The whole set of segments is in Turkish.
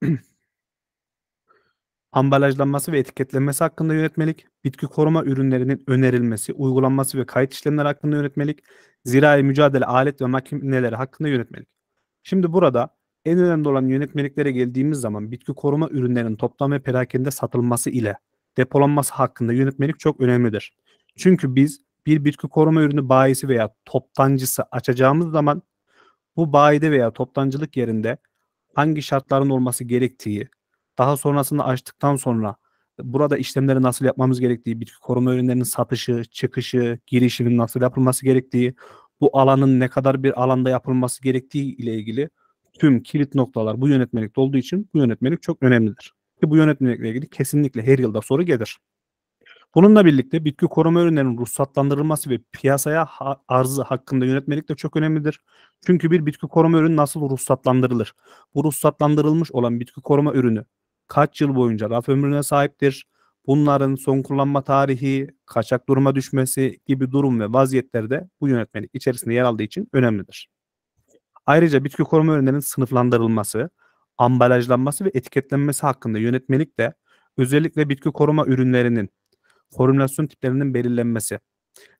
ambalajlanması ve etiketlenmesi hakkında yönetmelik, bitki koruma ürünlerinin önerilmesi, uygulanması ve kayıt işlemleri hakkında yönetmelik, zirai mücadele alet ve makineleri hakkında yönetmelik. Şimdi burada en önemli olan yönetmeliklere geldiğimiz zaman bitki koruma ürünlerinin toplam ve perakende satılması ile depolanması hakkında yönetmelik çok önemlidir. Çünkü biz bir bitki koruma ürünü bayisi veya toptancısı açacağımız zaman bu bayide veya toptancılık yerinde hangi şartların olması gerektiği, daha sonrasında açtıktan sonra burada işlemleri nasıl yapmamız gerektiği, bitki koruma ürünlerinin satışı, çıkışı, girişinin nasıl yapılması gerektiği, bu alanın ne kadar bir alanda yapılması gerektiği ile ilgili tüm kilit noktalar bu yönetmelikte olduğu için bu yönetmelik çok önemlidir. bu yönetmelikle ilgili kesinlikle her yılda soru gelir. Bununla birlikte bitki koruma ürünlerinin ruhsatlandırılması ve piyasaya arzı hakkında yönetmelik de çok önemlidir. Çünkü bir bitki koruma ürünü nasıl ruhsatlandırılır? Bu ruhsatlandırılmış olan bitki koruma ürünü kaç yıl boyunca raf ömrüne sahiptir? Bunların son kullanma tarihi, kaçak duruma düşmesi gibi durum ve vaziyetler de bu yönetmelik içerisinde yer aldığı için önemlidir. Ayrıca bitki koruma ürünlerinin sınıflandırılması, ambalajlanması ve etiketlenmesi hakkında yönetmelik de özellikle bitki koruma ürünlerinin korümülasyon tiplerinin belirlenmesi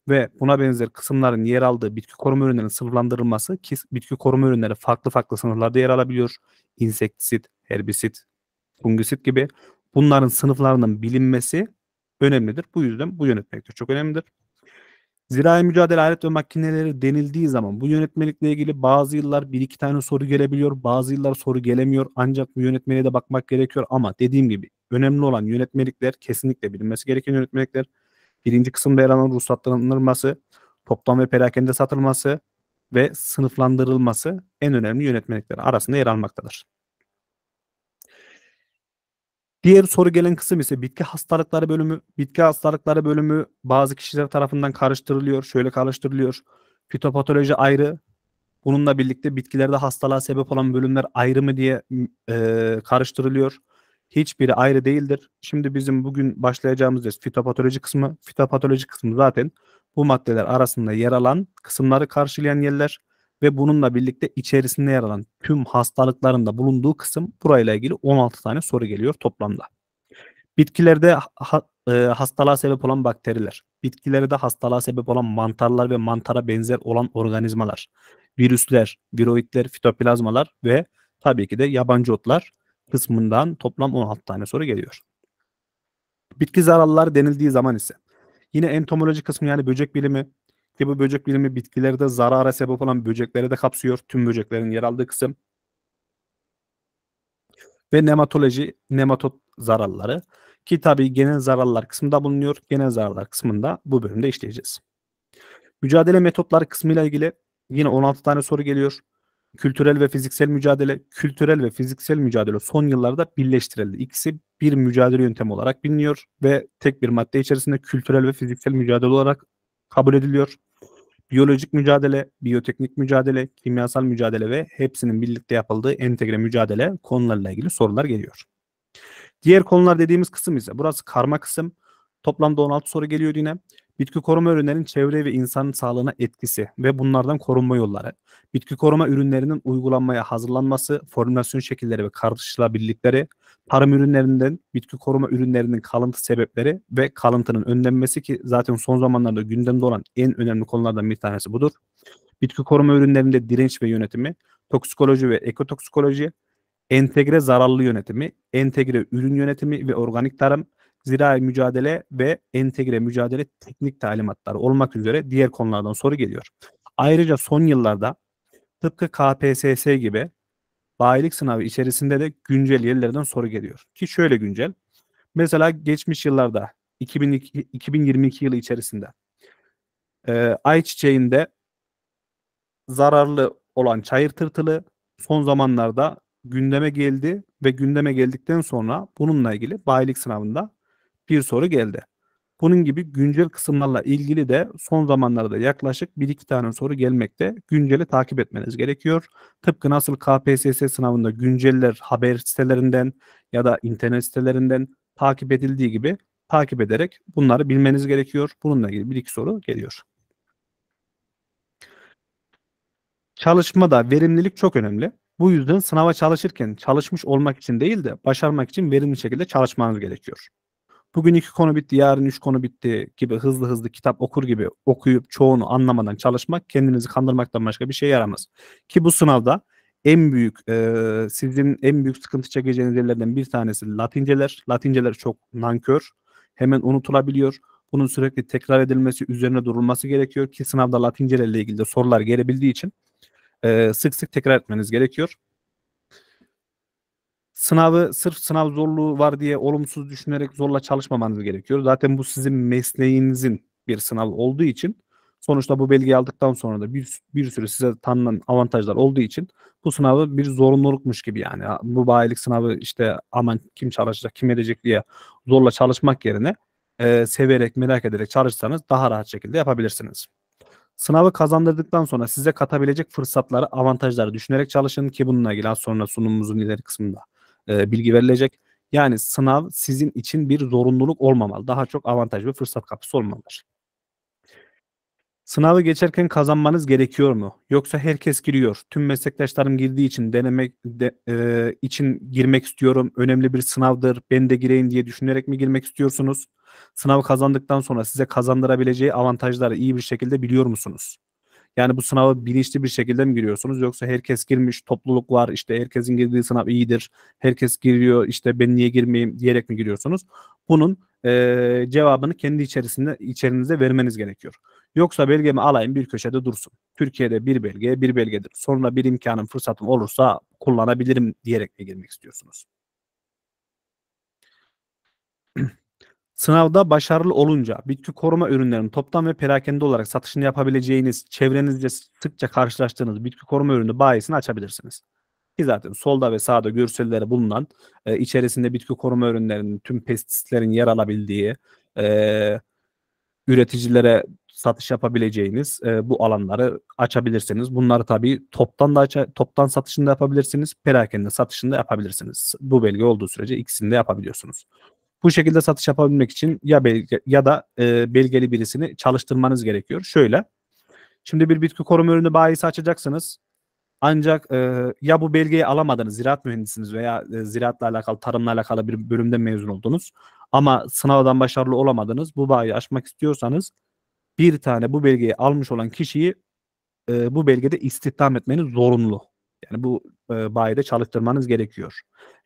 ve buna benzer kısımların yer aldığı bitki koruma ürünlerinin sınıflandırılması ki bitki koruma ürünleri farklı farklı sınıflarda yer alabiliyor. İnsektisit, herbisit, fungisit gibi bunların sınıflarının bilinmesi önemlidir. Bu yüzden bu yönetmelik de çok önemlidir. Zirai mücadele alet ve makineleri denildiği zaman bu yönetmelikle ilgili bazı yıllar bir iki tane soru gelebiliyor, bazı yıllar soru gelemiyor. Ancak bu yönetmeliğe de bakmak gerekiyor ama dediğim gibi önemli olan yönetmelikler kesinlikle bilinmesi gereken yönetmelikler. Birinci kısımda yer alan ruhsatlandırılması, toptan ve perakende satılması ve sınıflandırılması en önemli yönetmelikler arasında yer almaktadır. Diğer soru gelen kısım ise bitki hastalıkları bölümü. Bitki hastalıkları bölümü bazı kişiler tarafından karıştırılıyor. Şöyle karıştırılıyor. Fitopatoloji ayrı. Bununla birlikte bitkilerde hastalığa sebep olan bölümler ayrı mı diye e, karıştırılıyor. Hiçbiri ayrı değildir. Şimdi bizim bugün başlayacağımız ders fitopatoloji kısmı. Fitopatoloji kısmı zaten bu maddeler arasında yer alan kısımları karşılayan yerler ve bununla birlikte içerisinde yer alan tüm hastalıklarında bulunduğu kısım burayla ilgili 16 tane soru geliyor toplamda. Bitkilerde ha, e, hastalığa sebep olan bakteriler, bitkilerde hastalığa sebep olan mantarlar ve mantara benzer olan organizmalar, virüsler, viroidler, fitoplazmalar ve tabii ki de yabancı otlar kısmından toplam 16 tane soru geliyor. Bitki zararlılar denildiği zaman ise yine entomoloji kısmı yani böcek bilimi ki bu böcek bilimi bitkilerde zarara sebep olan böcekleri de kapsıyor. Tüm böceklerin yer aldığı kısım. Ve nematoloji, nematot zararları ki tabi genel zararlar kısmında bulunuyor. Genel zararlar kısmında bu bölümde işleyeceğiz. Mücadele metotları kısmıyla ilgili yine 16 tane soru geliyor kültürel ve fiziksel mücadele, kültürel ve fiziksel mücadele son yıllarda birleştirildi. İkisi bir mücadele yöntemi olarak biliniyor ve tek bir madde içerisinde kültürel ve fiziksel mücadele olarak kabul ediliyor. Biyolojik mücadele, biyoteknik mücadele, kimyasal mücadele ve hepsinin birlikte yapıldığı entegre mücadele konularla ilgili sorular geliyor. Diğer konular dediğimiz kısım ise burası karma kısım. Toplamda 16 soru geliyor yine. Bitki koruma ürünlerinin çevre ve insanın sağlığına etkisi ve bunlardan korunma yolları. Bitki koruma ürünlerinin uygulanmaya hazırlanması, formülasyon şekilleri ve karşılaşılabilirlikleri, tarım ürünlerinden bitki koruma ürünlerinin kalıntı sebepleri ve kalıntının önlenmesi ki zaten son zamanlarda gündemde olan en önemli konulardan bir tanesi budur. Bitki koruma ürünlerinde direnç ve yönetimi, toksikoloji ve ekotoksikoloji, entegre zararlı yönetimi, entegre ürün yönetimi ve organik tarım, zirai mücadele ve entegre mücadele teknik talimatları olmak üzere diğer konulardan soru geliyor. Ayrıca son yıllarda tıpkı KPSS gibi bayilik sınavı içerisinde de güncel yerlerden soru geliyor. Ki şöyle güncel. Mesela geçmiş yıllarda 2002, 2022 yılı içerisinde e, ay zararlı olan çayır tırtılı son zamanlarda gündeme geldi ve gündeme geldikten sonra bununla ilgili bayilik sınavında bir soru geldi. Bunun gibi güncel kısımlarla ilgili de son zamanlarda yaklaşık 1-2 tane soru gelmekte. Günceli takip etmeniz gerekiyor. Tıpkı nasıl KPSS sınavında günceller haber sitelerinden ya da internet sitelerinden takip edildiği gibi takip ederek bunları bilmeniz gerekiyor. Bununla ilgili bir iki soru geliyor. Çalışmada verimlilik çok önemli. Bu yüzden sınava çalışırken çalışmış olmak için değil de başarmak için verimli şekilde çalışmanız gerekiyor. Bugün iki konu bitti, yarın üç konu bitti gibi hızlı hızlı kitap okur gibi okuyup çoğunu anlamadan çalışmak kendinizi kandırmaktan başka bir şey yaramaz. Ki bu sınavda en büyük e, sizin en büyük sıkıntı çekeceğiniz yerlerden bir tanesi Latinceler. Latinceler çok nankör. Hemen unutulabiliyor. Bunun sürekli tekrar edilmesi, üzerine durulması gerekiyor ki sınavda Latincelerle ilgili de sorular gelebildiği için e, sık sık tekrar etmeniz gerekiyor sınavı sırf sınav zorluğu var diye olumsuz düşünerek zorla çalışmamanız gerekiyor. Zaten bu sizin mesleğinizin bir sınav olduğu için sonuçta bu belgeyi aldıktan sonra da bir, bir sürü size tanınan avantajlar olduğu için bu sınavı bir zorunlulukmuş gibi yani bu bayilik sınavı işte aman kim çalışacak kim edecek diye zorla çalışmak yerine e, severek merak ederek çalışsanız daha rahat şekilde yapabilirsiniz. Sınavı kazandırdıktan sonra size katabilecek fırsatları, avantajları düşünerek çalışın ki bununla ilgili az sonra sunumumuzun ileri kısmında e, bilgi verilecek. Yani sınav sizin için bir zorunluluk olmamalı. Daha çok avantaj ve fırsat kapısı olmalıdır. Sınavı geçerken kazanmanız gerekiyor mu? Yoksa herkes giriyor. Tüm meslektaşlarım girdiği için denemek de, e, için girmek istiyorum. Önemli bir sınavdır. Ben de gireyim diye düşünerek mi girmek istiyorsunuz? Sınavı kazandıktan sonra size kazandırabileceği avantajları iyi bir şekilde biliyor musunuz? Yani bu sınava bilinçli bir şekilde mi giriyorsunuz yoksa herkes girmiş, topluluk var, işte herkesin girdiği sınav iyidir, herkes giriyor, işte ben niye girmeyeyim diyerek mi giriyorsunuz? Bunun e, cevabını kendi içerisinde içerinize vermeniz gerekiyor. Yoksa belgemi alayım bir köşede dursun. Türkiye'de bir belge bir belgedir. Sonra bir imkanım fırsatım olursa kullanabilirim diyerek mi girmek istiyorsunuz? Sınavda başarılı olunca bitki koruma ürünlerinin toptan ve perakende olarak satışını yapabileceğiniz, çevrenizde sıkça karşılaştığınız bitki koruma ürünü bayisini açabilirsiniz. Ki zaten solda ve sağda görselleri bulunan, e, içerisinde bitki koruma ürünlerinin tüm pestisitlerin yer alabildiği, e, üreticilere satış yapabileceğiniz e, bu alanları açabilirsiniz. Bunları tabii toptan da aça, toptan satışında yapabilirsiniz, perakende satışında yapabilirsiniz. Bu belge olduğu sürece ikisini de yapabiliyorsunuz. Bu şekilde satış yapabilmek için ya belge, ya da e, belgeli birisini çalıştırmanız gerekiyor. Şöyle. Şimdi bir bitki koruma ürünü bayisi açacaksınız. Ancak e, ya bu belgeyi alamadınız, ziraat mühendisiniz veya e, ziraatla alakalı, tarımla alakalı bir bölümde mezun oldunuz. Ama sınavdan başarılı olamadınız. Bu bayi açmak istiyorsanız bir tane bu belgeyi almış olan kişiyi e, bu belgede istihdam etmeniz zorunlu. Yani bu e, bayide çalıştırmanız gerekiyor.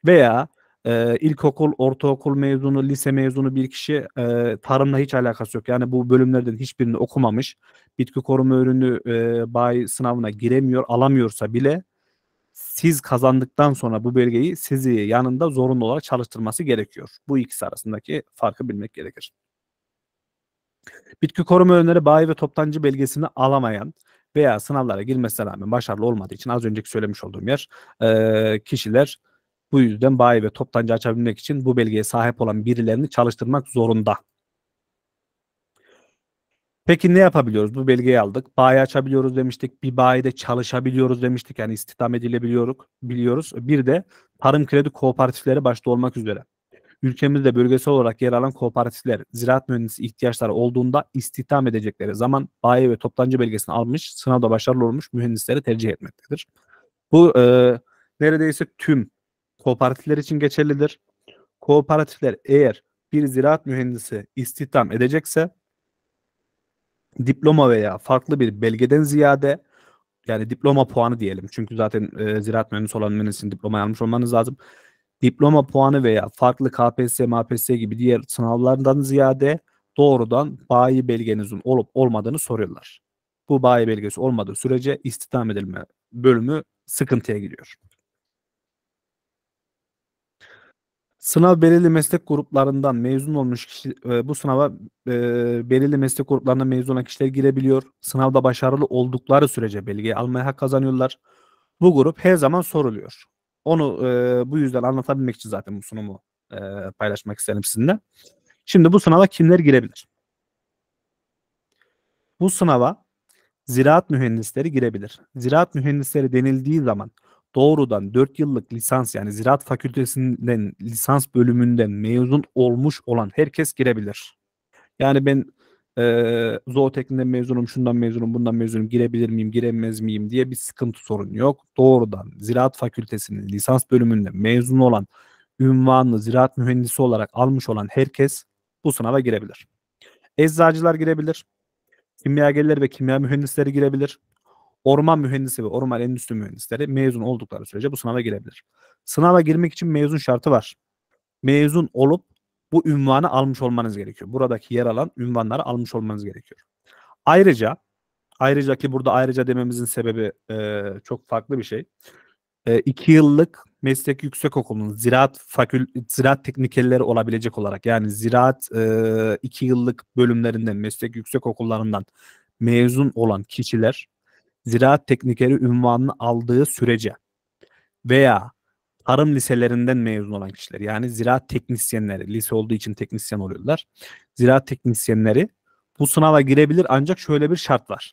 Veya e, ilkokul, ortaokul mezunu, lise mezunu bir kişi e, tarımla hiç alakası yok. Yani bu bölümlerden hiçbirini okumamış. Bitki koruma ürünü e, bay sınavına giremiyor, alamıyorsa bile siz kazandıktan sonra bu belgeyi sizi yanında zorunlu olarak çalıştırması gerekiyor. Bu ikisi arasındaki farkı bilmek gerekir. Bitki koruma ürünleri bayi ve toptancı belgesini alamayan veya sınavlara girmesine rağmen başarılı olmadığı için az önceki söylemiş olduğum yer e, kişiler bu yüzden bayi ve toptancı açabilmek için bu belgeye sahip olan birilerini çalıştırmak zorunda. Peki ne yapabiliyoruz? Bu belgeyi aldık. Bayi açabiliyoruz demiştik. Bir bayide çalışabiliyoruz demiştik. Yani istihdam edilebiliyoruz. Biliyoruz. Bir de tarım kredi kooperatifleri başta olmak üzere. Ülkemizde bölgesel olarak yer alan kooperatifler ziraat mühendisi ihtiyaçları olduğunda istihdam edecekleri zaman bayi ve toptancı belgesini almış, sınavda başarılı olmuş mühendisleri tercih etmektedir. Bu e, neredeyse tüm kooperatifler için geçerlidir. Kooperatifler eğer bir ziraat mühendisi istihdam edecekse diploma veya farklı bir belgeden ziyade yani diploma puanı diyelim. Çünkü zaten e, ziraat mühendisi olan mühendisin diploma almış olmanız lazım. Diploma puanı veya farklı KPSS, MAPSS gibi diğer sınavlardan ziyade doğrudan bayi belgenizin olup olmadığını soruyorlar. Bu bayi belgesi olmadığı sürece istihdam edilme bölümü sıkıntıya giriyor. Sınav belirli meslek gruplarından mezun olmuş kişi e, bu sınava e, belirli meslek gruplarından mezun olan kişiler girebiliyor. Sınavda başarılı oldukları sürece belgeyi almaya hak kazanıyorlar. Bu grup her zaman soruluyor. Onu e, bu yüzden anlatabilmek için zaten bu sunumu e, paylaşmak istedim sizinle. Şimdi bu sınava kimler girebilir? Bu sınava ziraat mühendisleri girebilir. Ziraat mühendisleri denildiği zaman doğrudan 4 yıllık lisans yani ziraat fakültesinden lisans bölümünden mezun olmuş olan herkes girebilir. Yani ben e, zootekniğinden mezunum, şundan mezunum, bundan mezunum girebilir miyim, giremez miyim diye bir sıkıntı sorun yok. Doğrudan ziraat fakültesinin lisans bölümünden mezun olan ünvanlı ziraat mühendisi olarak almış olan herkes bu sınava girebilir. Eczacılar girebilir. Kimyagerler ve kimya mühendisleri girebilir orman mühendisi ve orman endüstri mühendisleri mezun oldukları sürece bu sınava girebilir. Sınava girmek için mezun şartı var. Mezun olup bu ünvanı almış olmanız gerekiyor. Buradaki yer alan ünvanları almış olmanız gerekiyor. Ayrıca ayrıca ki burada ayrıca dememizin sebebi e, çok farklı bir şey. E, iki yıllık meslek yüksekokulunun ziraat fakül ziraat teknikerleri olabilecek olarak yani ziraat e, iki yıllık bölümlerinden meslek yüksekokullarından mezun olan kişiler ziraat teknikeri ünvanını aldığı sürece veya tarım liselerinden mezun olan kişiler yani ziraat teknisyenleri lise olduğu için teknisyen oluyorlar. Ziraat teknisyenleri bu sınava girebilir ancak şöyle bir şart var.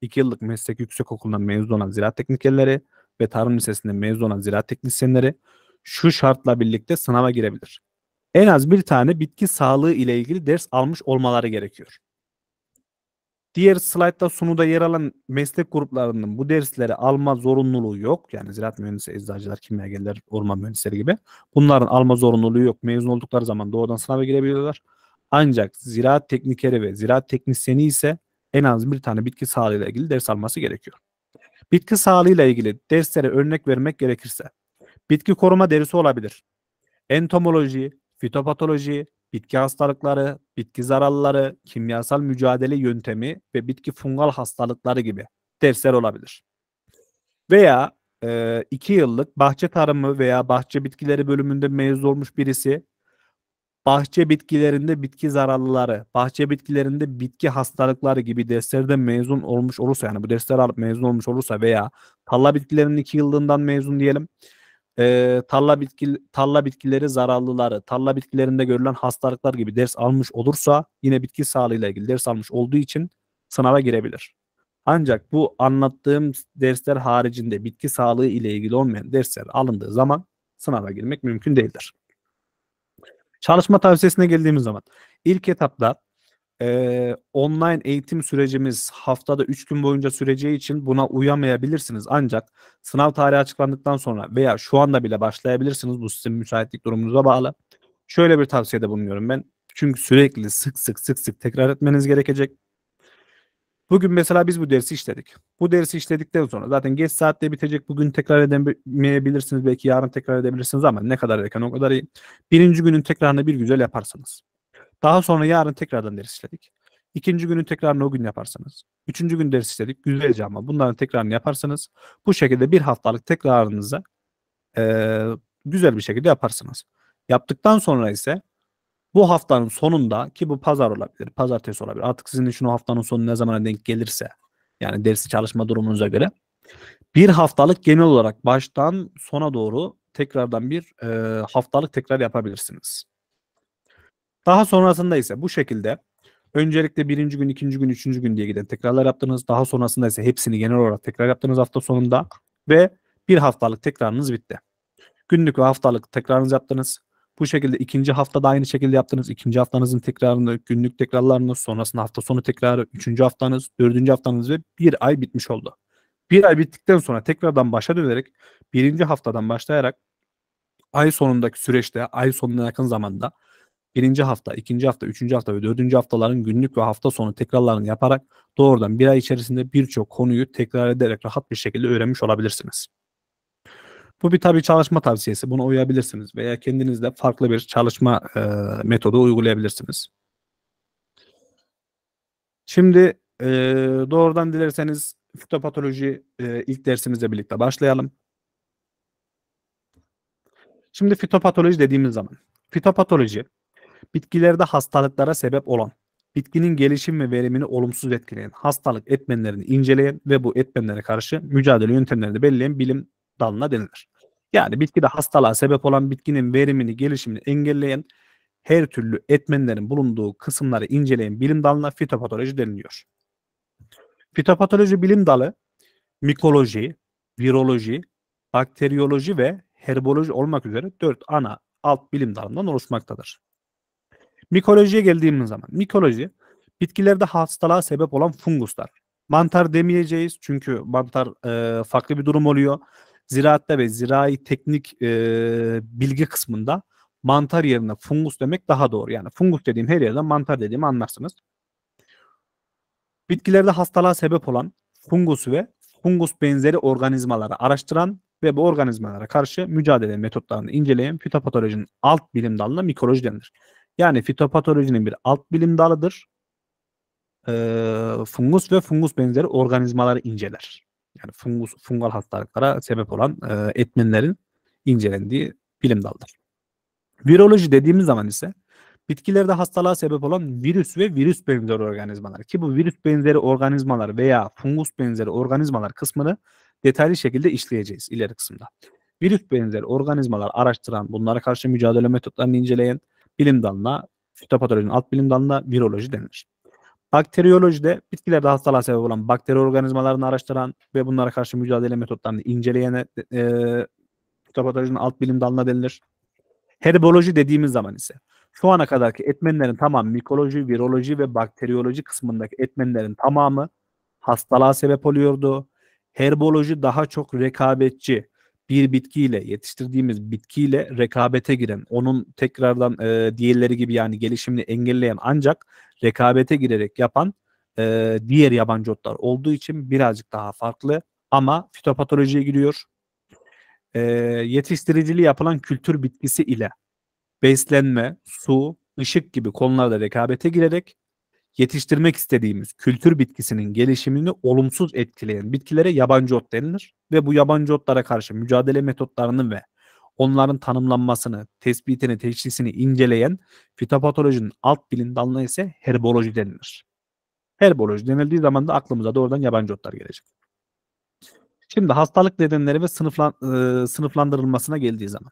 2 yıllık meslek yüksek okulundan mezun olan ziraat teknikerleri ve tarım lisesinden mezun olan ziraat teknisyenleri şu şartla birlikte sınava girebilir. En az bir tane bitki sağlığı ile ilgili ders almış olmaları gerekiyor. Diğer slaytta sunuda yer alan meslek gruplarının bu dersleri alma zorunluluğu yok. Yani ziraat mühendisi, eczacılar, kimyagerler, orman mühendisleri gibi. Bunların alma zorunluluğu yok. Mezun oldukları zaman doğrudan sınava girebiliyorlar. Ancak ziraat teknikeri ve ziraat teknisyeni ise en az bir tane bitki sağlığıyla ilgili ders alması gerekiyor. Bitki sağlığıyla ilgili derslere örnek vermek gerekirse bitki koruma dersi olabilir. Entomoloji, fitopatoloji, bitki hastalıkları, bitki zararları, kimyasal mücadele yöntemi ve bitki fungal hastalıkları gibi dersler olabilir. Veya e, iki yıllık bahçe tarımı veya bahçe bitkileri bölümünde mezun olmuş birisi bahçe bitkilerinde bitki zararlıları, bahçe bitkilerinde bitki hastalıkları gibi derslerde mezun olmuş olursa yani bu dersler alıp mezun olmuş olursa veya tala bitkilerinin iki yıllığından mezun diyelim e, tarla bitki tarla bitkileri zararlıları, tarla bitkilerinde görülen hastalıklar gibi ders almış olursa yine bitki sağlığıyla ilgili ders almış olduğu için sınava girebilir. Ancak bu anlattığım dersler haricinde bitki sağlığı ile ilgili olmayan dersler alındığı zaman sınava girmek mümkün değildir. Çalışma tavsiyesine geldiğimiz zaman ilk etapta e, online eğitim sürecimiz haftada 3 gün boyunca süreceği için buna uyamayabilirsiniz. Ancak sınav tarihi açıklandıktan sonra veya şu anda bile başlayabilirsiniz. Bu sizin müsaitlik durumunuza bağlı. Şöyle bir tavsiyede bulunuyorum ben. Çünkü sürekli sık sık sık sık tekrar etmeniz gerekecek. Bugün mesela biz bu dersi işledik. Bu dersi işledikten sonra zaten geç saatte bitecek. Bugün tekrar edemeyebilirsiniz. Belki yarın tekrar edebilirsiniz ama ne kadar erken o kadar iyi. Birinci günün tekrarını bir güzel yaparsınız. Daha sonra yarın tekrardan ders işledik. İkinci günün tekrarını o gün yaparsanız. Üçüncü gün ders işledik. Güzelce ama bunların tekrarını yaparsanız bu şekilde bir haftalık tekrarınıza e, güzel bir şekilde yaparsınız. Yaptıktan sonra ise bu haftanın sonunda ki bu pazar olabilir, pazartesi olabilir. Artık sizin için o haftanın sonu ne zamana denk gelirse yani dersi çalışma durumunuza göre bir haftalık genel olarak baştan sona doğru tekrardan bir e, haftalık tekrar yapabilirsiniz. Daha sonrasında ise bu şekilde öncelikle birinci gün, ikinci gün, üçüncü gün diye giden tekrarlar yaptınız. Daha sonrasında ise hepsini genel olarak tekrar yaptınız hafta sonunda ve bir haftalık tekrarınız bitti. Günlük ve haftalık tekrarınız yaptınız. Bu şekilde ikinci hafta da aynı şekilde yaptınız. İkinci haftanızın tekrarını, günlük tekrarlarını, sonrasında hafta sonu tekrarı, üçüncü haftanız, dördüncü haftanız ve bir ay bitmiş oldu. Bir ay bittikten sonra tekrardan başa dönerek, birinci haftadan başlayarak ay sonundaki süreçte, ay sonuna yakın zamanda birinci hafta, ikinci hafta, üçüncü hafta ve dördüncü haftaların günlük ve hafta sonu tekrarlarını yaparak doğrudan bir ay içerisinde birçok konuyu tekrar ederek rahat bir şekilde öğrenmiş olabilirsiniz. Bu bir tabi çalışma tavsiyesi. Buna uyabilirsiniz veya kendinizde farklı bir çalışma e, metodu uygulayabilirsiniz. Şimdi e, doğrudan dilerseniz fitopatoloji e, ilk dersimizle birlikte başlayalım. Şimdi fitopatoloji dediğimiz zaman fitopatoloji Bitkilerde hastalıklara sebep olan, bitkinin gelişim ve verimini olumsuz etkileyen hastalık etmenlerini inceleyen ve bu etmenlere karşı mücadele yöntemlerini belirleyen bilim dalına denilir. Yani bitkide hastalığa sebep olan bitkinin verimini, gelişimini engelleyen her türlü etmenlerin bulunduğu kısımları inceleyen bilim dalına fitopatoloji deniliyor. Fitopatoloji bilim dalı mikoloji, viroloji, bakteriyoloji ve herboloji olmak üzere dört ana alt bilim dalından oluşmaktadır. Mikolojiye geldiğimiz zaman. Mikoloji bitkilerde hastalığa sebep olan funguslar. Mantar demeyeceğiz çünkü mantar e, farklı bir durum oluyor. Ziraatte ve zirai teknik e, bilgi kısmında mantar yerine fungus demek daha doğru. Yani fungus dediğim her yerde mantar dediğimi anlarsınız. Bitkilerde hastalığa sebep olan fungus ve fungus benzeri organizmaları araştıran ve bu organizmalara karşı mücadele metotlarını inceleyen fitopatolojinin alt bilim dalına mikoloji denir. Yani fitopatolojinin bir alt bilim dalıdır. Ee, fungus ve fungus benzeri organizmaları inceler. Yani fungus, fungal hastalıklara sebep olan e, etmenlerin incelendiği bilim dalıdır. Viroloji dediğimiz zaman ise bitkilerde hastalığa sebep olan virüs ve virüs benzeri organizmalar ki bu virüs benzeri organizmalar veya fungus benzeri organizmalar kısmını detaylı şekilde işleyeceğiz ileri kısımda. Virüs benzeri organizmalar araştıran, bunlara karşı mücadele metotlarını inceleyen, bilim dalına fitopatolojinin alt bilim dalına viroloji denilir. Bakteriyolojide bitkilerde hastalığa sebep olan bakteri organizmalarını araştıran ve bunlara karşı mücadele metotlarını inceleyen e, fitopatolojinin alt bilim dalına denilir. Herboloji dediğimiz zaman ise şu ana kadarki etmenlerin tamamı mikoloji, viroloji ve bakteriyoloji kısmındaki etmenlerin tamamı hastalığa sebep oluyordu. Herboloji daha çok rekabetçi, bir bitkiyle yetiştirdiğimiz bitkiyle rekabete giren, onun tekrardan e, diğerleri gibi yani gelişimini engelleyen ancak rekabete girerek yapan e, diğer yabancı otlar olduğu için birazcık daha farklı ama fitopatolojiye giriyor. E, yetiştiriciliği yapılan kültür bitkisi ile beslenme, su, ışık gibi konularda rekabete girerek yetiştirmek istediğimiz kültür bitkisinin gelişimini olumsuz etkileyen bitkilere yabancı ot denilir ve bu yabancı otlara karşı mücadele metotlarını ve onların tanımlanmasını, tespitini, teşhisini inceleyen fitopatolojinin alt bilim dalına ise herboloji denilir. Herboloji denildiği zaman da aklımıza doğrudan yabancı otlar gelecek. Şimdi hastalık nedenleri ve sınıflan, e, sınıflandırılmasına geldiği zaman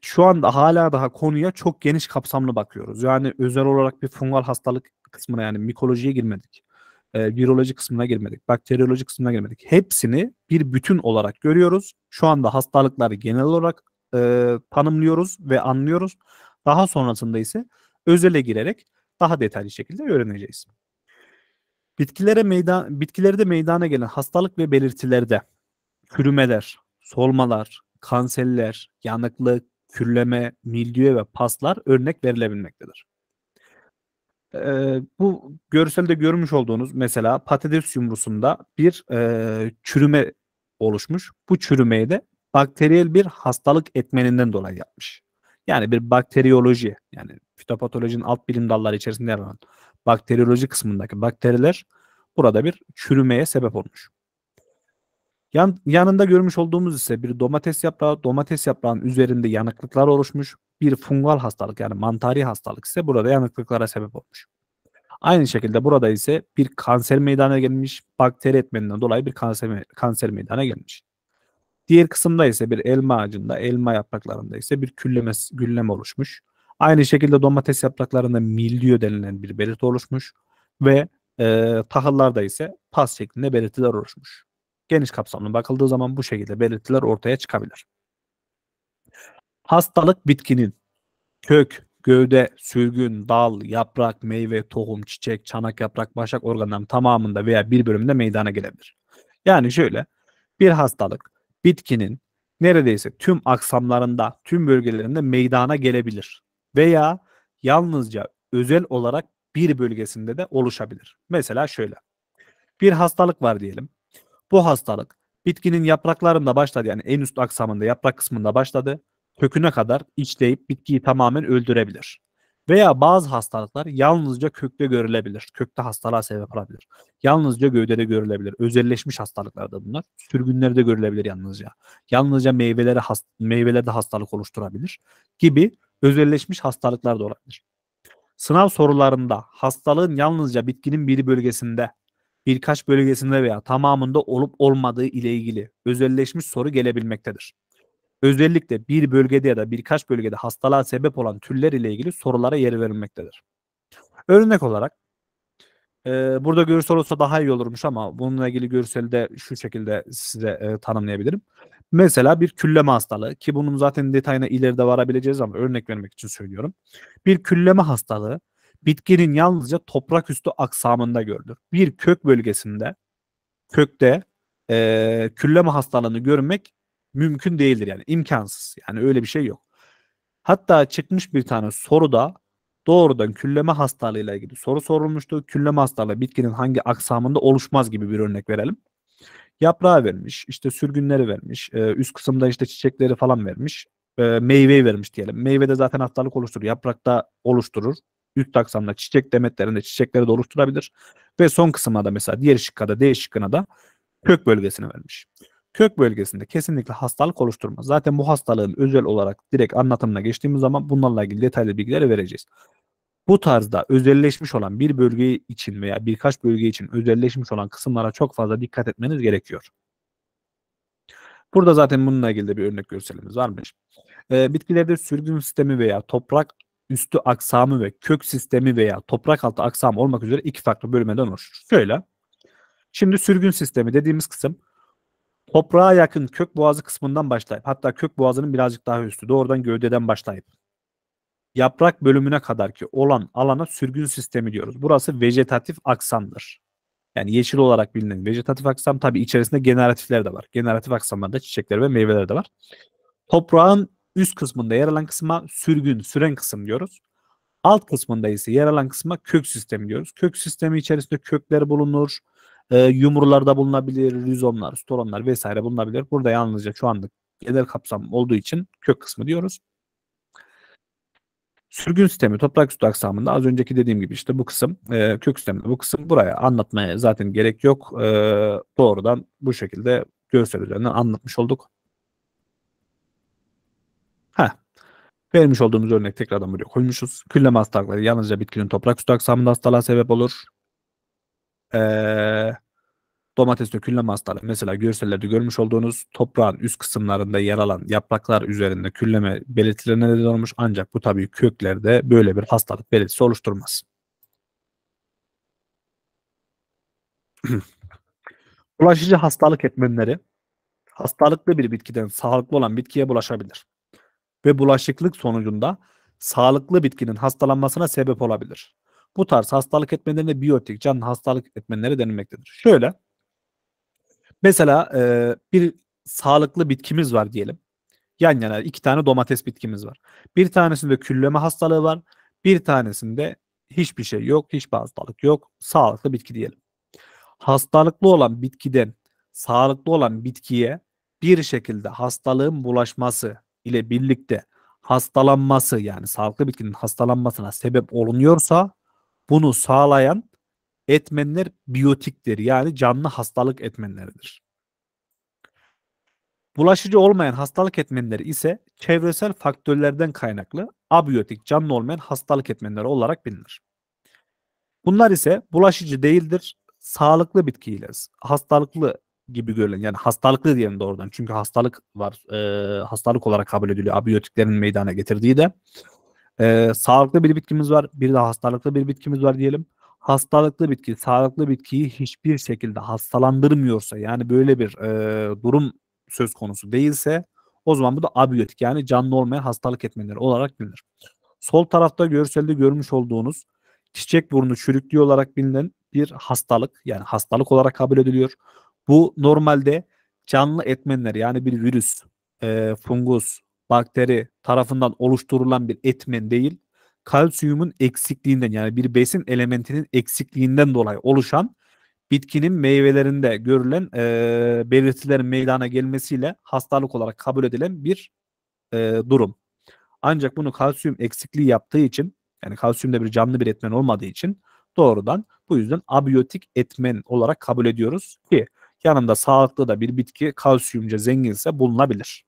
şu anda hala daha konuya çok geniş kapsamlı bakıyoruz. Yani özel olarak bir fungal hastalık kısmına yani mikolojiye girmedik. E, viroloji kısmına girmedik. Bakteriyoloji kısmına girmedik. Hepsini bir bütün olarak görüyoruz. Şu anda hastalıkları genel olarak e, tanımlıyoruz ve anlıyoruz. Daha sonrasında ise özele girerek daha detaylı şekilde öğreneceğiz. Bitkilere meydan bitkilerde meydana gelen hastalık ve belirtilerde kürümeler, solmalar, kanserler, yanıklık, kürleme, mildiye ve paslar örnek verilebilmektedir. Ee, bu görselde görmüş olduğunuz mesela patates yumrusunda bir e, çürüme oluşmuş. Bu çürümeyi de bakteriyel bir hastalık etmeninden dolayı yapmış. Yani bir bakteriyoloji yani fitopatolojinin alt bilim dalları içerisinde yer alan bakteriyoloji kısmındaki bakteriler burada bir çürümeye sebep olmuş. Yan, yanında görmüş olduğumuz ise bir domates yaprağı, domates yaprağının üzerinde yanıklıklar oluşmuş. Bir fungal hastalık yani mantari hastalık ise burada yanıklıklara sebep olmuş. Aynı şekilde burada ise bir kanser meydana gelmiş. Bakteri etmeninden dolayı bir kanser, kanser meydana gelmiş. Diğer kısımda ise bir elma ağacında, elma yapraklarında ise bir külleme, gülleme oluşmuş. Aynı şekilde domates yapraklarında mildiyo denilen bir belirti oluşmuş ve e, tahıllarda ise pas şeklinde belirtiler oluşmuş. Geniş kapsamlı bakıldığı zaman bu şekilde belirtiler ortaya çıkabilir. Hastalık bitkinin kök, gövde, sürgün, dal, yaprak, meyve, tohum, çiçek, çanak yaprak, başak organlarının tamamında veya bir bölümünde meydana gelebilir. Yani şöyle bir hastalık bitkinin neredeyse tüm aksamlarında, tüm bölgelerinde meydana gelebilir veya yalnızca özel olarak bir bölgesinde de oluşabilir. Mesela şöyle. Bir hastalık var diyelim. Bu hastalık bitkinin yapraklarında başladı yani en üst aksamında yaprak kısmında başladı. Köküne kadar içleyip bitkiyi tamamen öldürebilir. Veya bazı hastalıklar yalnızca kökte görülebilir. Kökte hastalığa sebep olabilir. Yalnızca gövdede görülebilir. Özelleşmiş hastalıklarda bunlar. Sürgünlerde görülebilir yalnızca. Yalnızca meyvelere hast meyvelerde hastalık oluşturabilir gibi özelleşmiş hastalıklar da olabilir. Sınav sorularında hastalığın yalnızca bitkinin bir bölgesinde birkaç bölgesinde veya tamamında olup olmadığı ile ilgili özelleşmiş soru gelebilmektedir. Özellikle bir bölgede ya da birkaç bölgede hastalığa sebep olan türler ile ilgili sorulara yer verilmektedir. Örnek olarak e, burada görsel olsa daha iyi olurmuş ama bununla ilgili görseli de şu şekilde size e, tanımlayabilirim. Mesela bir külleme hastalığı ki bunun zaten detayına ileride varabileceğiz ama örnek vermek için söylüyorum. Bir külleme hastalığı bitkinin yalnızca toprak üstü aksamında görülür. Bir kök bölgesinde kökte e, külleme hastalığını görmek mümkün değildir yani imkansız. Yani öyle bir şey yok. Hatta çıkmış bir tane soruda doğrudan külleme hastalığıyla ilgili soru sorulmuştu. Külleme hastalığı bitkinin hangi aksamında oluşmaz gibi bir örnek verelim. Yaprağı vermiş, işte sürgünleri vermiş, üst kısımda işte çiçekleri falan vermiş, meyveyi vermiş diyelim. Meyvede zaten hastalık oluşturur, yaprakta oluşturur. Üst taksamda çiçek demetlerinde çiçekleri de Ve son kısımda da mesela diğer şıkkada D şıkkına da kök bölgesini vermiş. Kök bölgesinde kesinlikle hastalık oluşturmaz. Zaten bu hastalığın özel olarak direkt anlatımına geçtiğimiz zaman bunlarla ilgili detaylı bilgileri vereceğiz. Bu tarzda özelleşmiş olan bir bölge için veya birkaç bölge için özelleşmiş olan kısımlara çok fazla dikkat etmeniz gerekiyor. Burada zaten bununla ilgili de bir örnek görselimiz varmış. Ee, bitkilerde sürgün sistemi veya toprak üstü aksamı ve kök sistemi veya toprak altı aksamı olmak üzere iki farklı bölümden oluşur. Şöyle. Şimdi sürgün sistemi dediğimiz kısım toprağa yakın kök boğazı kısmından başlayıp hatta kök boğazının birazcık daha üstü doğrudan gövdeden başlayıp yaprak bölümüne kadar ki olan alana sürgün sistemi diyoruz. Burası vejetatif aksamdır. Yani yeşil olarak bilinen vejetatif aksam tabi içerisinde generatifler de var. Generatif aksamlarda çiçekler ve meyveler de var. Toprağın Üst kısmında yer alan kısma sürgün, süren kısım diyoruz. Alt kısmında ise yer alan kısma kök sistemi diyoruz. Kök sistemi içerisinde kökler bulunur. E, yumrularda bulunabilir, rizomlar, stolonlar vesaire bulunabilir. Burada yalnızca şu anda genel kapsam olduğu için kök kısmı diyoruz. Sürgün sistemi toprak üstü aksamında az önceki dediğim gibi işte bu kısım e, kök sisteminde bu kısım buraya anlatmaya zaten gerek yok. E, doğrudan bu şekilde görsel üzerinden anlatmış olduk. Vermiş olduğumuz örnek tekrardan buraya koymuşuz. Külleme hastalıkları yalnızca bitkinin toprak üstü aksamında hastalığa sebep olur. Ee, domateste külleme hastalığı mesela görsellerde görmüş olduğunuz toprağın üst kısımlarında yer alan yapraklar üzerinde külleme belirtilerine neden olmuş. Ancak bu tabii köklerde böyle bir hastalık belirtisi oluşturmaz. Bulaşıcı hastalık etmenleri hastalıklı bir bitkiden sağlıklı olan bitkiye bulaşabilir ve bulaşıklık sonucunda sağlıklı bitkinin hastalanmasına sebep olabilir. Bu tarz hastalık etmelerine biyotik, canlı hastalık etmeleri denilmektedir. Şöyle, mesela e, bir sağlıklı bitkimiz var diyelim. Yan yana iki tane domates bitkimiz var. Bir tanesinde külleme hastalığı var. Bir tanesinde hiçbir şey yok, hiçbir hastalık yok. Sağlıklı bitki diyelim. Hastalıklı olan bitkiden sağlıklı olan bitkiye bir şekilde hastalığın bulaşması ile birlikte hastalanması yani sağlıklı bitkinin hastalanmasına sebep olunuyorsa bunu sağlayan etmenler biyotiktir yani canlı hastalık etmenleridir. Bulaşıcı olmayan hastalık etmenleri ise çevresel faktörlerden kaynaklı abiyotik canlı olmayan hastalık etmenleri olarak bilinir. Bunlar ise bulaşıcı değildir, sağlıklı bitkiyle hastalıklı gibi görülen yani hastalıklı diyelim doğrudan çünkü hastalık var e, hastalık olarak kabul ediliyor abiyotiklerin meydana getirdiği de e, sağlıklı bir bitkimiz var bir de hastalıklı bir bitkimiz var diyelim hastalıklı bitki sağlıklı bitkiyi hiçbir şekilde hastalandırmıyorsa yani böyle bir e, durum söz konusu değilse o zaman bu da abiyotik yani canlı olmayan hastalık etmeleri olarak bilinir. Sol tarafta görselde görmüş olduğunuz çiçek burnu çürüklüğü olarak bilinen bir hastalık yani hastalık olarak kabul ediliyor. Bu normalde canlı etmenler yani bir virüs, e, fungus, bakteri tarafından oluşturulan bir etmen değil, kalsiyumun eksikliğinden yani bir besin elementinin eksikliğinden dolayı oluşan bitkinin meyvelerinde görülen e, belirtilerin meydana gelmesiyle hastalık olarak kabul edilen bir e, durum. Ancak bunu kalsiyum eksikliği yaptığı için yani kalsiyumda bir canlı bir etmen olmadığı için doğrudan bu yüzden abiyotik etmen olarak kabul ediyoruz ki Yanında sağlıklı da bir bitki kalsiyumca zenginse bulunabilir.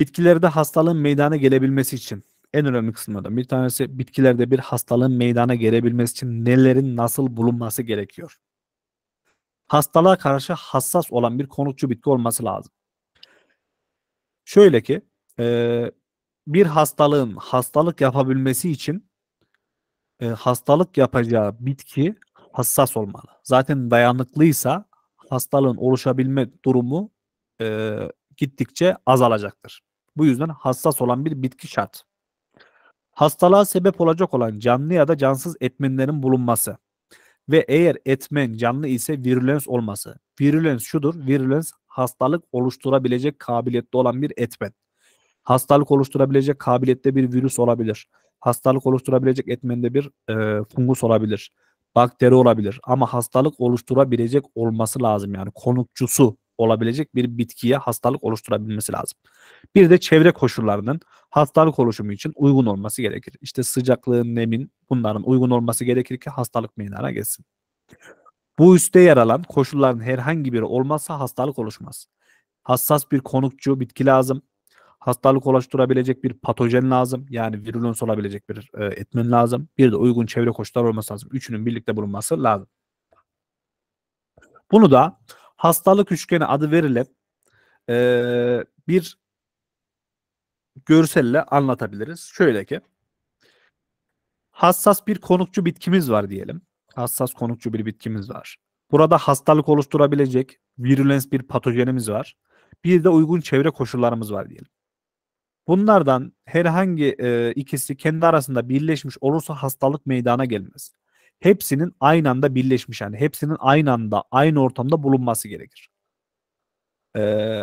Bitkilerde hastalığın meydana gelebilmesi için en önemli kısımlardan bir tanesi bitkilerde bir hastalığın meydana gelebilmesi için nelerin nasıl bulunması gerekiyor. Hastalığa karşı hassas olan bir konukçu bitki olması lazım. Şöyle ki bir hastalığın hastalık yapabilmesi için hastalık yapacağı bitki hassas olmalı. Zaten dayanıklıysa hastalığın oluşabilme durumu e, gittikçe azalacaktır. Bu yüzden hassas olan bir bitki şart. Hastalığa sebep olacak olan canlı ya da cansız etmenlerin bulunması ve eğer etmen canlı ise virülens olması. Virülens şudur, virülens hastalık oluşturabilecek kabiliyette olan bir etmen. Hastalık oluşturabilecek kabiliyette bir virüs olabilir. Hastalık oluşturabilecek etmende bir e, fungus olabilir bakteri olabilir ama hastalık oluşturabilecek olması lazım yani konukçusu olabilecek bir bitkiye hastalık oluşturabilmesi lazım. Bir de çevre koşullarının hastalık oluşumu için uygun olması gerekir. İşte sıcaklığın, nemin bunların uygun olması gerekir ki hastalık meydana gelsin. Bu üstte yer alan koşulların herhangi biri olmazsa hastalık oluşmaz. Hassas bir konukçu bitki lazım hastalık oluşturabilecek bir patojen lazım. Yani virülans olabilecek bir e, etmen lazım. Bir de uygun çevre koşullar olması lazım. Üçünün birlikte bulunması lazım. Bunu da hastalık üçgeni adı verilen e, bir görselle anlatabiliriz. Şöyle ki hassas bir konukçu bitkimiz var diyelim. Hassas konukçu bir bitkimiz var. Burada hastalık oluşturabilecek virülans bir patojenimiz var. Bir de uygun çevre koşullarımız var diyelim. Bunlardan herhangi e, ikisi kendi arasında birleşmiş olursa hastalık meydana gelmez. Hepsinin aynı anda birleşmiş yani hepsinin aynı anda aynı ortamda bulunması gerekir. E,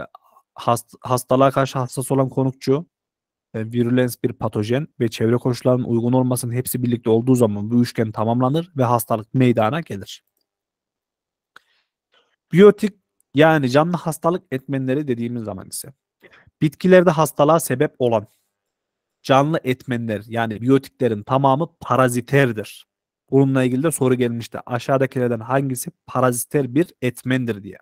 hast, hastalığa karşı hassas olan konukçu, e, virülens bir patojen ve çevre koşullarının uygun olmasının hepsi birlikte olduğu zaman bu üçgen tamamlanır ve hastalık meydana gelir. Biyotik yani canlı hastalık etmenleri dediğimiz zaman ise Bitkilerde hastalığa sebep olan canlı etmenler yani biyotiklerin tamamı paraziterdir. Bununla ilgili de soru gelmişti. Aşağıdakilerden hangisi paraziter bir etmendir diye.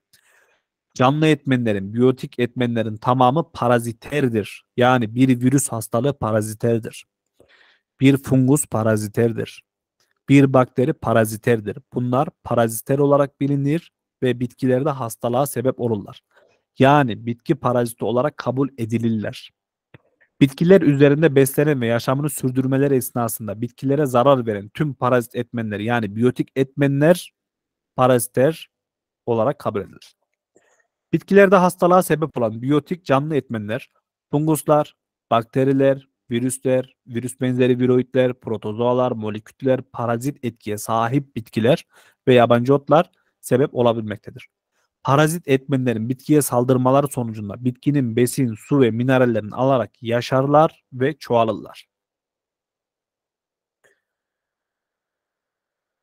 Canlı etmenlerin, biyotik etmenlerin tamamı paraziterdir. Yani bir virüs hastalığı paraziterdir. Bir fungus paraziterdir. Bir bakteri paraziterdir. Bunlar paraziter olarak bilinir ve bitkilerde hastalığa sebep olurlar. Yani bitki paraziti olarak kabul edilirler. Bitkiler üzerinde beslenen ve yaşamını sürdürmeleri esnasında bitkilere zarar veren tüm parazit etmenler, yani biyotik etmenler parazitler olarak kabul edilir. Bitkilerde hastalığa sebep olan biyotik canlı etmenler funguslar, bakteriler, virüsler, virüs benzeri viroidler, protozoalar, moleküller, parazit etkiye sahip bitkiler ve yabancı otlar sebep olabilmektedir parazit etmenlerin bitkiye saldırmaları sonucunda bitkinin besin, su ve minerallerini alarak yaşarlar ve çoğalırlar.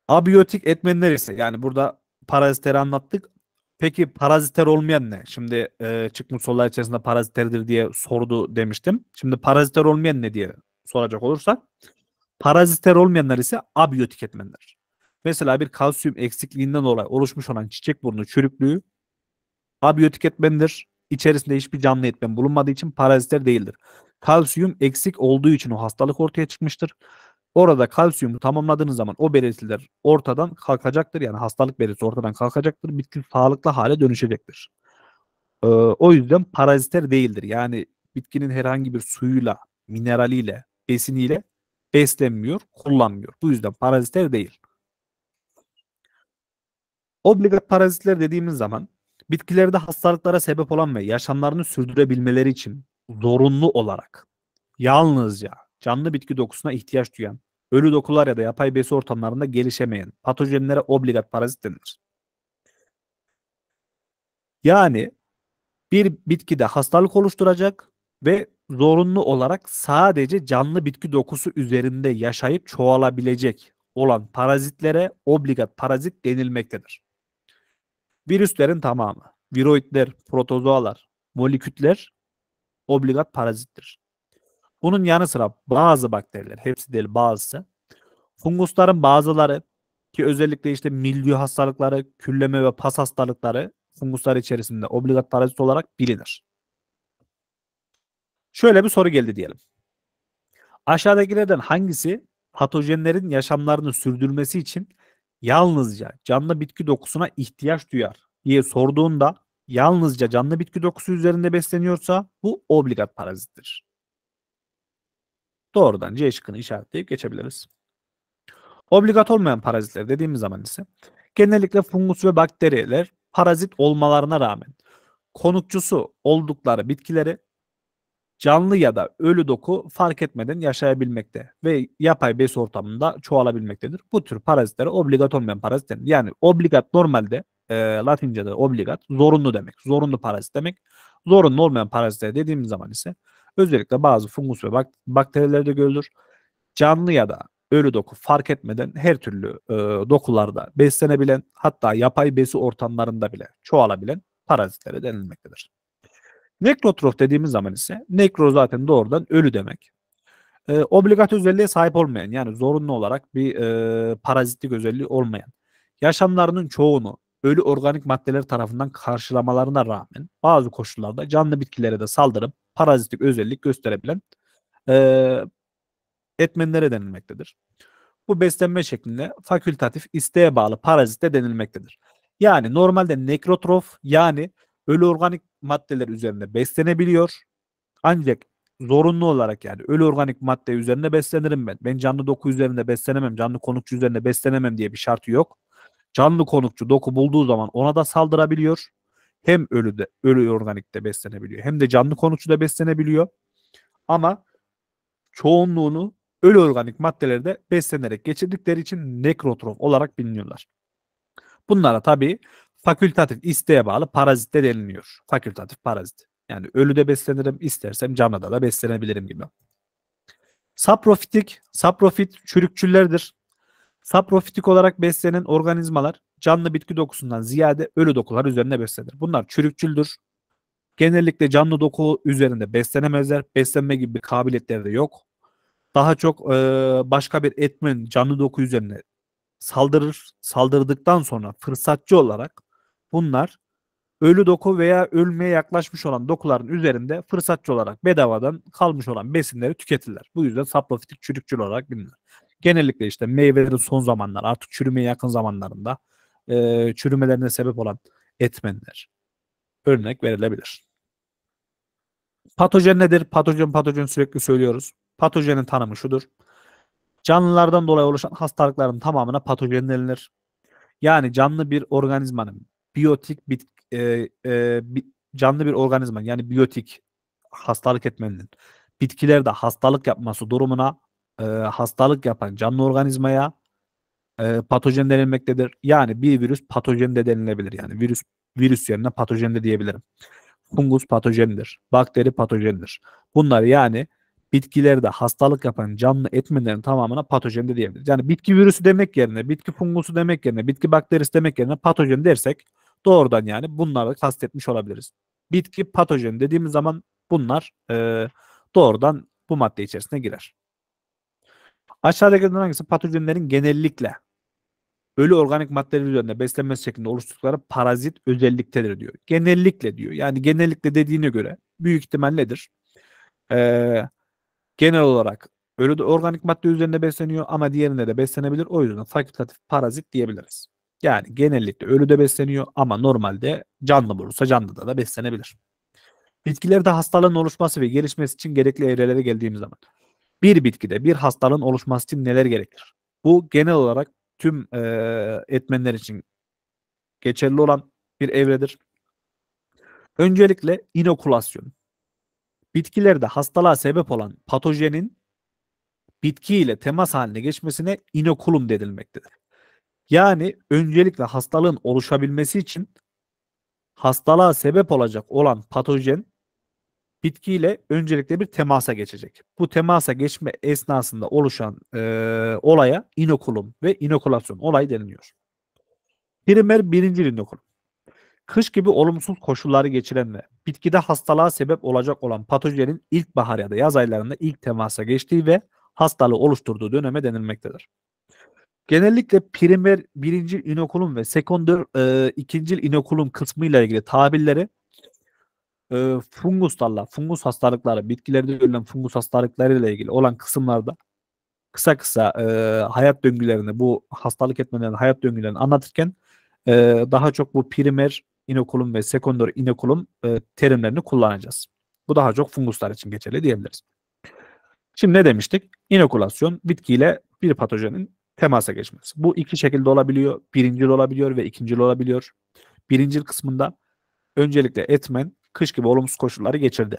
Abiyotik etmenler ise yani burada parazitleri anlattık. Peki paraziter olmayan ne? Şimdi e, çıkmış sorular içerisinde paraziterdir diye sordu demiştim. Şimdi paraziter olmayan ne diye soracak olursak paraziter olmayanlar ise abiyotik etmenler. Mesela bir kalsiyum eksikliğinden dolayı oluşmuş olan çiçek burnu çürüklüğü abiyotik etmendir. İçerisinde hiçbir canlı etmen bulunmadığı için parazitler değildir. Kalsiyum eksik olduğu için o hastalık ortaya çıkmıştır. Orada kalsiyumu tamamladığınız zaman o belirtiler ortadan kalkacaktır. Yani hastalık belirtisi ortadan kalkacaktır. Bitki sağlıklı hale dönüşecektir. Ee, o yüzden parazitler değildir. Yani bitkinin herhangi bir suyuyla, mineraliyle, besiniyle beslenmiyor, kullanmıyor. Bu yüzden parazitler değil. Obligat parazitler dediğimiz zaman bitkilerde hastalıklara sebep olan ve yaşamlarını sürdürebilmeleri için zorunlu olarak yalnızca canlı bitki dokusuna ihtiyaç duyan, ölü dokular ya da yapay besi ortamlarında gelişemeyen patojenlere obligat parazit denir. Yani bir bitkide hastalık oluşturacak ve zorunlu olarak sadece canlı bitki dokusu üzerinde yaşayıp çoğalabilecek olan parazitlere obligat parazit denilmektedir. Virüslerin tamamı, viroidler, protozoalar, moleküller obligat parazittir. Bunun yanı sıra bazı bakteriler, hepsi değil bazısı, fungusların bazıları ki özellikle işte milyo hastalıkları, külleme ve pas hastalıkları funguslar içerisinde obligat parazit olarak bilinir. Şöyle bir soru geldi diyelim. Aşağıdakilerden hangisi patojenlerin yaşamlarını sürdürmesi için yalnızca canlı bitki dokusuna ihtiyaç duyar diye sorduğunda yalnızca canlı bitki dokusu üzerinde besleniyorsa bu obligat parazittir. Doğrudan C şıkkını işaretleyip geçebiliriz. Obligat olmayan parazitler dediğimiz zaman ise genellikle fungus ve bakteriler parazit olmalarına rağmen konukçusu oldukları bitkileri canlı ya da ölü doku fark etmeden yaşayabilmekte ve yapay besi ortamında çoğalabilmektedir. Bu tür parazitlere obligat olmayan parazit denir. Yani obligat normalde e, Latince'de obligat zorunlu demek. Zorunlu parazit demek. Zorunlu olmayan parazitler dediğimiz zaman ise özellikle bazı fungus ve bak bakterilerde görülür. Canlı ya da ölü doku fark etmeden her türlü e, dokularda beslenebilen hatta yapay besi ortamlarında bile çoğalabilen parazitlere denilmektedir. Nekrotrof dediğimiz zaman ise nekro zaten doğrudan ölü demek. E, obligat özelliğe sahip olmayan yani zorunlu olarak bir e, parazitlik özelliği olmayan yaşamlarının çoğunu ölü organik maddeler tarafından karşılamalarına rağmen bazı koşullarda canlı bitkilere de saldırıp parazitik özellik gösterebilen e, etmenlere denilmektedir. Bu beslenme şeklinde fakültatif isteğe bağlı parazite denilmektedir. Yani normalde nekrotrof yani ölü organik maddeler üzerinde beslenebiliyor. Ancak zorunlu olarak yani ölü organik madde üzerinde beslenirim ben. Ben canlı doku üzerinde beslenemem, canlı konukçu üzerinde beslenemem diye bir şartı yok. Canlı konukçu doku bulduğu zaman ona da saldırabiliyor. Hem ölü de ölü organikte beslenebiliyor hem de canlı da beslenebiliyor. Ama çoğunluğunu ölü organik maddelerde beslenerek geçirdikleri için nekrotrof olarak biliniyorlar. Bunlara tabii fakültatif isteğe bağlı parazite deniliyor. Fakültatif parazit. Yani ölü de beslenirim, istersem canlı da da beslenebilirim gibi. Saprofitik, saprofit çürükçüllerdir. Saprofitik olarak beslenen organizmalar canlı bitki dokusundan ziyade ölü dokular üzerine beslenir. Bunlar çürükçüldür. Genellikle canlı doku üzerinde beslenemezler. Beslenme gibi bir kabiliyetleri de yok. Daha çok e, başka bir etmen canlı doku üzerine saldırır. Saldırdıktan sonra fırsatçı olarak Bunlar ölü doku veya ölmeye yaklaşmış olan dokuların üzerinde fırsatçı olarak bedavadan kalmış olan besinleri tüketirler. Bu yüzden saprofitik çürükçül olarak bilinir. Genellikle işte meyvelerin son zamanlar artık çürümeye yakın zamanlarında e, çürümelerine sebep olan etmenler örnek verilebilir. Patojen nedir? Patojen patojen sürekli söylüyoruz. Patojenin tanımı şudur. Canlılardan dolayı oluşan hastalıkların tamamına patojen denilir. Yani canlı bir organizmanın biyotik bit, e, e, bi, canlı bir organizma yani biyotik hastalık etmenin bitkilerde hastalık yapması durumuna e, hastalık yapan canlı organizmaya e, patojen denilmektedir. Yani bir virüs patojen de denilebilir. Yani virüs virüs yerine patojen de diyebilirim. Fungus patojendir. Bakteri patojendir. Bunlar yani bitkilerde hastalık yapan canlı etmenlerin tamamına patojen de diyebiliriz. Yani bitki virüsü demek yerine, bitki fungusu demek yerine, bitki bakterisi demek yerine patojen dersek Doğrudan yani bunlarla kastetmiş olabiliriz. Bitki patojeni dediğimiz zaman bunlar e, doğrudan bu madde içerisine girer. Aşağıdakilerden hangisi patojenlerin genellikle ölü organik maddeler üzerinde beslenme şeklinde oluşturdukları parazit özelliktedir diyor. Genellikle diyor. Yani genellikle dediğine göre büyük ihtimalledir. Ee, genel olarak ölü organik madde üzerinde besleniyor ama diğerinde de beslenebilir. O yüzden fakultatif parazit diyebiliriz. Yani genellikle ölüde besleniyor ama normalde canlı bulursa canlıda da beslenebilir. Bitkilerde hastalığın oluşması ve gelişmesi için gerekli evrelere geldiğimiz zaman. Bir bitkide bir hastalığın oluşması için neler gerekir? Bu genel olarak tüm e, etmenler için geçerli olan bir evredir. Öncelikle inokulasyon. Bitkilerde hastalığa sebep olan patojenin bitkiyle temas haline geçmesine inokulum denilmektedir. Yani öncelikle hastalığın oluşabilmesi için hastalığa sebep olacak olan patojen bitkiyle öncelikle bir temasa geçecek. Bu temasa geçme esnasında oluşan e, olaya inokulum ve inokulasyon olayı deniliyor. Primer birinci inokulum. Kış gibi olumsuz koşulları geçiren ve bitkide hastalığa sebep olacak olan patojenin ilkbahar ya da yaz aylarında ilk temasa geçtiği ve hastalığı oluşturduğu döneme denilmektedir. Genellikle primer birinci inokulum ve sekonder e, ikinci inokulum kısmıyla ilgili tabirleri e, funguslarla, fungus hastalıkları, bitkilerde görülen fungus hastalıklarıyla ilgili olan kısımlarda kısa kısa e, hayat döngülerini, bu hastalık etmelerini, hayat döngülerini anlatırken e, daha çok bu primer inokulum ve sekonder inokulum e, terimlerini kullanacağız. Bu daha çok funguslar için geçerli diyebiliriz. Şimdi ne demiştik? İnokulasyon bitkiyle bir patojenin temasa geçmez. Bu iki şekilde olabiliyor. Birincil olabiliyor ve ikincil olabiliyor. Birincil kısmında öncelikle etmen kış gibi olumsuz koşulları geçirdi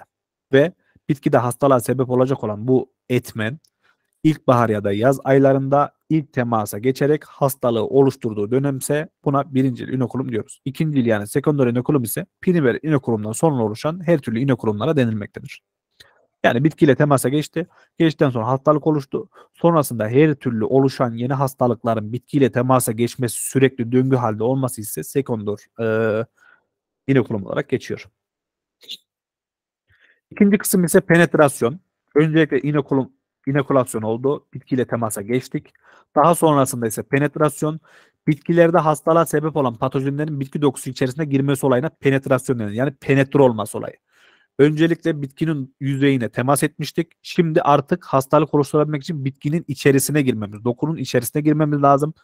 ve bitkide hastalığa sebep olacak olan bu etmen ilkbahar ya da yaz aylarında ilk temasa geçerek hastalığı oluşturduğu dönemse buna birincil inokulum diyoruz. İkincil yani sekonder inokulum ise primer inokulumdan sonra oluşan her türlü inokulumlara denilmektedir. Yani bitkiyle temasa geçti. Geçten sonra hastalık oluştu. Sonrasında her türlü oluşan yeni hastalıkların bitkiyle temasa geçmesi sürekli döngü halde olması ise sekondor e, inokulum olarak geçiyor. İkinci kısım ise penetrasyon. Öncelikle inokulum, inokulasyon oldu. Bitkiyle temasa geçtik. Daha sonrasında ise penetrasyon. Bitkilerde hastalığa sebep olan patojenlerin bitki dokusu içerisinde girmesi olayına penetrasyon denir. Yani penetre olması olayı. Öncelikle bitkinin yüzeyine temas etmiştik. Şimdi artık hastalık oluşturabilmek için bitkinin içerisine girmemiz, dokunun içerisine girmemiz lazım.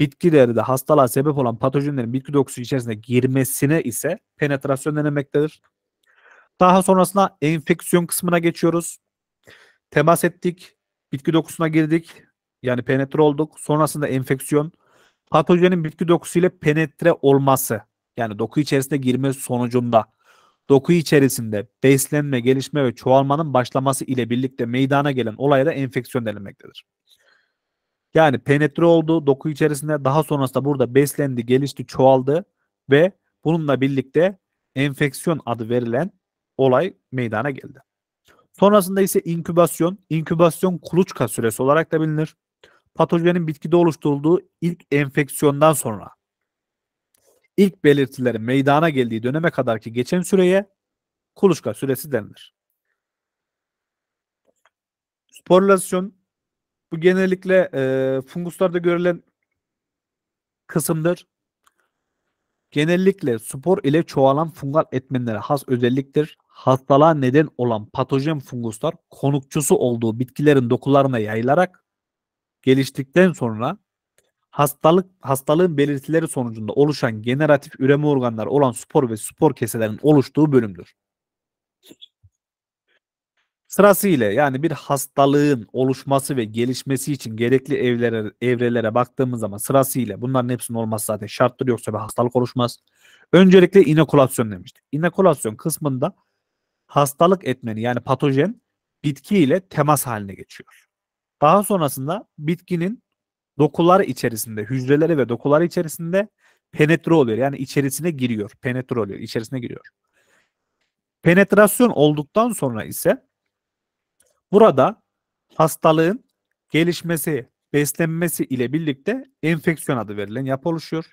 Bitkilerde hastalığa sebep olan patojenlerin bitki dokusu içerisine girmesine ise penetrasyon denemektedir. Daha sonrasında enfeksiyon kısmına geçiyoruz. Temas ettik, bitki dokusuna girdik, yani penetre olduk. Sonrasında enfeksiyon, patojenin bitki dokusu ile penetre olması, yani doku içerisine girme sonucunda Doku içerisinde beslenme, gelişme ve çoğalmanın başlaması ile birlikte meydana gelen olaya da enfeksiyon denilmektedir. Yani penetre oldu doku içerisinde daha sonrasında burada beslendi, gelişti, çoğaldı ve bununla birlikte enfeksiyon adı verilen olay meydana geldi. Sonrasında ise inkübasyon, inkübasyon kuluçka süresi olarak da bilinir. Patojenin bitkide oluşturulduğu ilk enfeksiyondan sonra ilk belirtilerin meydana geldiği döneme kadar ki geçen süreye kuluçka süresi denilir. Sporülasyon bu genellikle e, funguslarda görülen kısımdır. Genellikle spor ile çoğalan fungal etmenlere has özelliktir. Hastalığa neden olan patojen funguslar konukçusu olduğu bitkilerin dokularına yayılarak geliştikten sonra hastalık hastalığın belirtileri sonucunda oluşan generatif üreme organları olan spor ve spor keselerin oluştuğu bölümdür. Sırasıyla yani bir hastalığın oluşması ve gelişmesi için gerekli evlere, evrelere baktığımız zaman sırasıyla bunların hepsinin olması zaten şarttır yoksa bir hastalık oluşmaz. Öncelikle inokulasyon demiştik. İnokulasyon kısmında hastalık etmeni yani patojen bitki ile temas haline geçiyor. Daha sonrasında bitkinin dokular içerisinde, hücreleri ve dokular içerisinde penetre oluyor. Yani içerisine giriyor. Penetre oluyor. içerisine giriyor. Penetrasyon olduktan sonra ise burada hastalığın gelişmesi, beslenmesi ile birlikte enfeksiyon adı verilen yapı oluşuyor.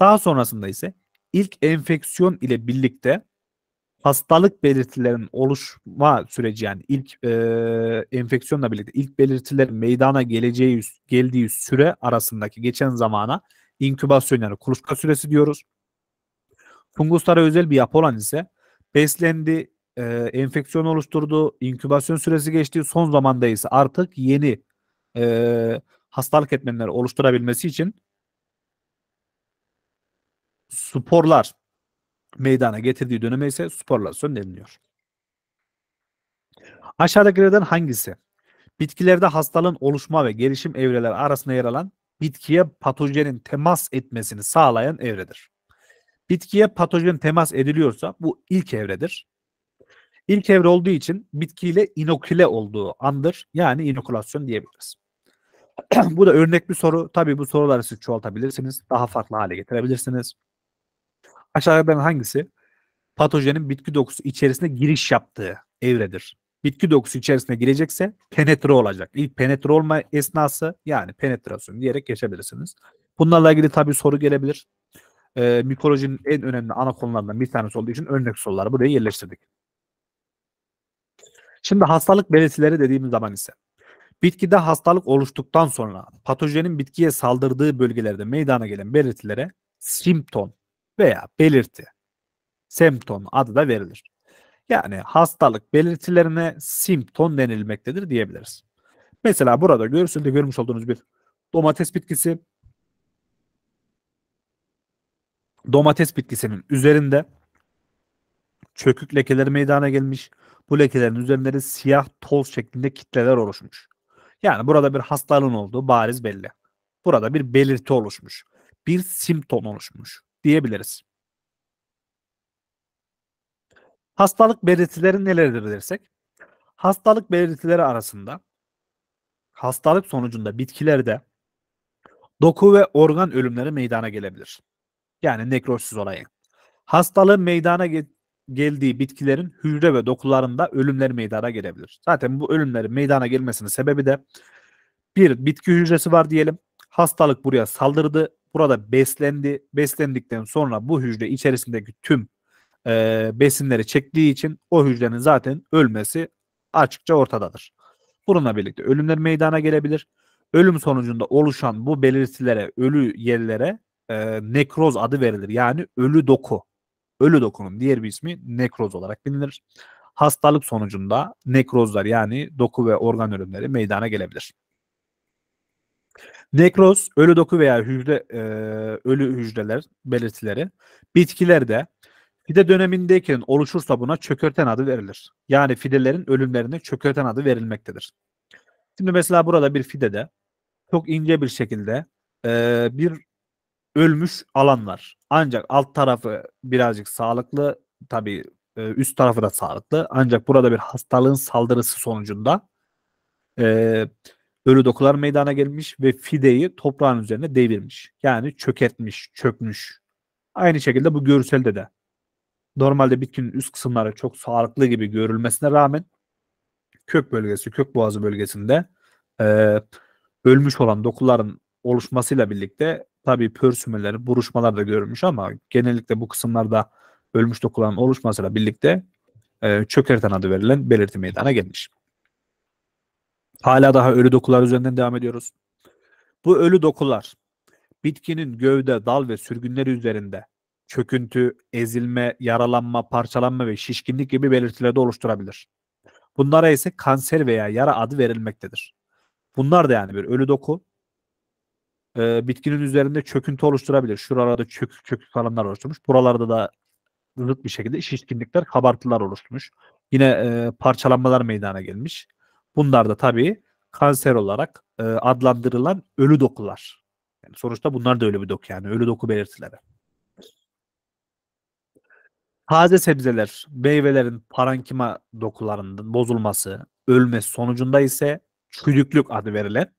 Daha sonrasında ise ilk enfeksiyon ile birlikte hastalık belirtilerinin oluşma süreci yani ilk e, enfeksiyonla birlikte ilk belirtiler meydana geleceği geldiği süre arasındaki geçen zamana inkübasyon yani kuluçka süresi diyoruz. Funguslara özel bir yapı olan ise beslendi, e, enfeksiyon oluşturdu, inkübasyon süresi geçti. Son zamanda ise artık yeni e, hastalık etmenleri oluşturabilmesi için sporlar meydana getirdiği döneme ise sporlasyon deniliyor. Aşağıdakilerden hangisi? Bitkilerde hastalığın oluşma ve gelişim evreleri arasında yer alan bitkiye patojenin temas etmesini sağlayan evredir. Bitkiye patojen temas ediliyorsa bu ilk evredir. İlk evre olduğu için bitkiyle inoküle olduğu andır. Yani inokülasyon diyebiliriz. bu da örnek bir soru. Tabii bu soruları siz çoğaltabilirsiniz. Daha farklı hale getirebilirsiniz. Aşağıdan hangisi? Patojenin bitki dokusu içerisine giriş yaptığı evredir. Bitki dokusu içerisine girecekse penetre olacak. İlk penetre olma esnası yani penetrasyon diyerek geçebilirsiniz. Bunlarla ilgili tabii soru gelebilir. Ee, mikolojinin en önemli ana konularından bir tanesi olduğu için örnek soruları buraya yerleştirdik. Şimdi hastalık belirtileri dediğimiz zaman ise bitkide hastalık oluştuktan sonra patojenin bitkiye saldırdığı bölgelerde meydana gelen belirtilere simptom veya belirti semptom adı da verilir. Yani hastalık belirtilerine simptom denilmektedir diyebiliriz. Mesela burada görselde görmüş olduğunuz bir domates bitkisi domates bitkisinin üzerinde çökük lekeler meydana gelmiş. Bu lekelerin üzerinde siyah toz şeklinde kitleler oluşmuş. Yani burada bir hastalığın olduğu bariz belli. Burada bir belirti oluşmuş. Bir simptom oluşmuş diyebiliriz. Hastalık belirtileri nelerdir dersek? Hastalık belirtileri arasında hastalık sonucunda bitkilerde doku ve organ ölümleri meydana gelebilir. Yani nekrozsiz olayı. Hastalığın meydana ge geldiği bitkilerin hücre ve dokularında ölümler meydana gelebilir. Zaten bu ölümlerin meydana gelmesinin sebebi de bir bitki hücresi var diyelim. Hastalık buraya saldırdı Burada beslendi, beslendikten sonra bu hücre içerisindeki tüm e, besinleri çektiği için o hücrenin zaten ölmesi açıkça ortadadır. Bununla birlikte ölümler meydana gelebilir. Ölüm sonucunda oluşan bu belirtilere, ölü yerlere e, nekroz adı verilir. Yani ölü doku. Ölü dokunun diğer bir ismi nekroz olarak bilinir. Hastalık sonucunda nekrozlar yani doku ve organ ölümleri meydana gelebilir. Nekroz, ölü doku veya hücre e, ölü hücreler belirtileri bitkilerde fide dönemindeyken oluşursa buna çökerten adı verilir. Yani fidelerin ölümlerine çökerten adı verilmektedir. Şimdi mesela burada bir fidede çok ince bir şekilde e, bir ölmüş alan var. Ancak alt tarafı birazcık sağlıklı tabii e, üst tarafı da sağlıklı. Ancak burada bir hastalığın saldırısı sonucunda e, Ölü dokular meydana gelmiş ve fideyi toprağın üzerine devirmiş. Yani çöketmiş, çökmüş. Aynı şekilde bu görselde de. Normalde bitkinin üst kısımları çok sağlıklı gibi görülmesine rağmen kök bölgesi, kök boğazı bölgesinde e, ölmüş olan dokuların oluşmasıyla birlikte tabii pörsümeleri, buruşmalar da görülmüş ama genellikle bu kısımlarda ölmüş dokuların oluşmasıyla birlikte e, çökerten adı verilen belirti meydana gelmiş. Hala daha ölü dokular üzerinden devam ediyoruz. Bu ölü dokular bitkinin gövde, dal ve sürgünleri üzerinde çöküntü, ezilme, yaralanma, parçalanma ve şişkinlik gibi belirtileri de oluşturabilir. Bunlara ise kanser veya yara adı verilmektedir. Bunlar da yani bir ölü doku e, bitkinin üzerinde çöküntü oluşturabilir. Şuralarda çökük çökük alanlar oluşturmuş. Buralarda da zıt bir şekilde şişkinlikler, kabartılar oluşmuş. Yine e, parçalanmalar meydana gelmiş. Bunlar da tabii kanser olarak e, adlandırılan ölü dokular. Yani sonuçta bunlar da ölü bir doku yani ölü doku belirtileri. Taze sebzeler, meyvelerin parankima dokularının bozulması, ölmesi sonucunda ise çürüklük adı verilen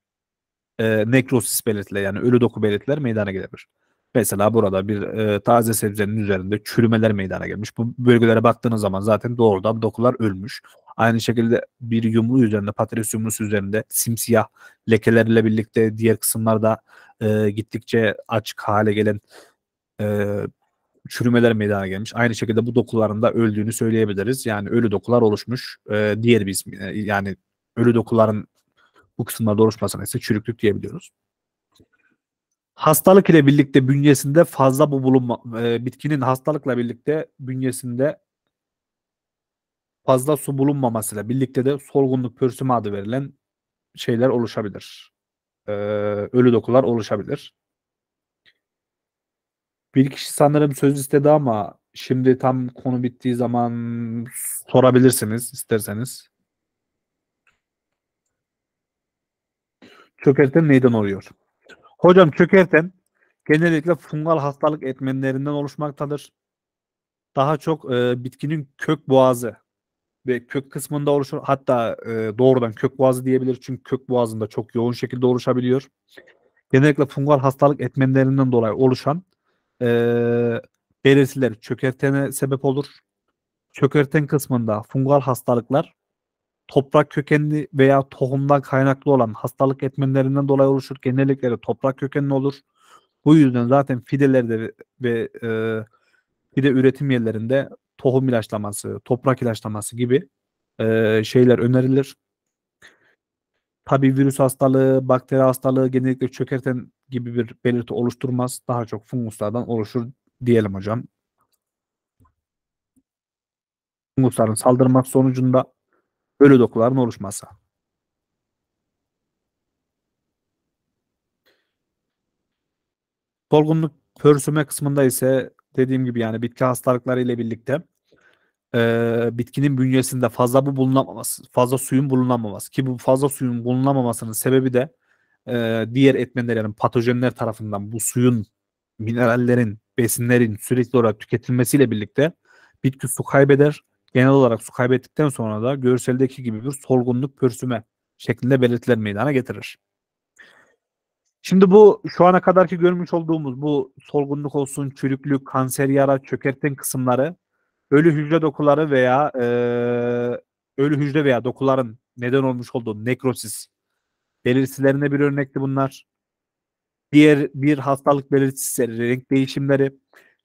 e, nekrosis belirtileri yani ölü doku belirtileri meydana gelebilir. Mesela burada bir e, taze sebzenin üzerinde çürümeler meydana gelmiş. Bu bölgelere baktığınız zaman zaten doğrudan dokular ölmüş. Aynı şekilde bir yumru üzerinde, patates yumrusu üzerinde simsiyah lekelerle birlikte diğer kısımlarda e, gittikçe açık hale gelen e, çürümeler meydana gelmiş. Aynı şekilde bu dokuların da öldüğünü söyleyebiliriz. Yani ölü dokular oluşmuş. E, diğer bir ismi e, yani ölü dokuların bu kısımlarda oluşmasına ise çürüklük diyebiliyoruz. Hastalık ile birlikte bünyesinde fazla bu bulunma, e, bitkinin hastalıkla birlikte bünyesinde fazla su bulunmamasıyla birlikte de solgunluk pörsüme adı verilen şeyler oluşabilir. Ee, ölü dokular oluşabilir. Bir kişi sanırım söz istedi ama şimdi tam konu bittiği zaman sorabilirsiniz isterseniz. Çökerten neyden oluyor? Hocam çökerten genellikle fungal hastalık etmenlerinden oluşmaktadır. Daha çok e, bitkinin kök boğazı ve kök kısmında oluşur. Hatta e, doğrudan kök boğazı diyebilir çünkü kök boğazında çok yoğun şekilde oluşabiliyor. Genellikle fungal hastalık etmenlerinden dolayı oluşan e, belirtiler çökertene sebep olur. Çökerten kısmında fungal hastalıklar toprak kökenli veya tohumdan kaynaklı olan hastalık etmenlerinden dolayı oluşur. Genellikle toprak kökenli olur. Bu yüzden zaten fidelerde ve, ve e, fide üretim yerlerinde tohum ilaçlaması, toprak ilaçlaması gibi e, şeyler önerilir. Tabi virüs hastalığı, bakteri hastalığı genellikle çökerten gibi bir belirti oluşturmaz. Daha çok funguslardan oluşur diyelim hocam. Fungusların saldırmak sonucunda ölü dokuların oluşması. Solgunluk pörsüme kısmında ise dediğim gibi yani bitki hastalıkları ile birlikte e, bitkinin bünyesinde fazla bu bulunamaması, fazla suyun bulunamaması ki bu fazla suyun bulunamamasının sebebi de e, diğer etmenlerin yani patojenler tarafından bu suyun, minerallerin, besinlerin sürekli olarak tüketilmesiyle birlikte bitki su kaybeder. Genel olarak su kaybettikten sonra da görseldeki gibi bir solgunluk, pörsüme şeklinde belirtiler meydana getirir. Şimdi bu şu ana kadarki görmüş olduğumuz bu solgunluk olsun, çürüklük, kanser yara, çökerten kısımları ölü hücre dokuları veya e, ölü hücre veya dokuların neden olmuş olduğu nekrosis belirtilerine bir örnekti bunlar. Diğer bir hastalık belirtisi renk değişimleri.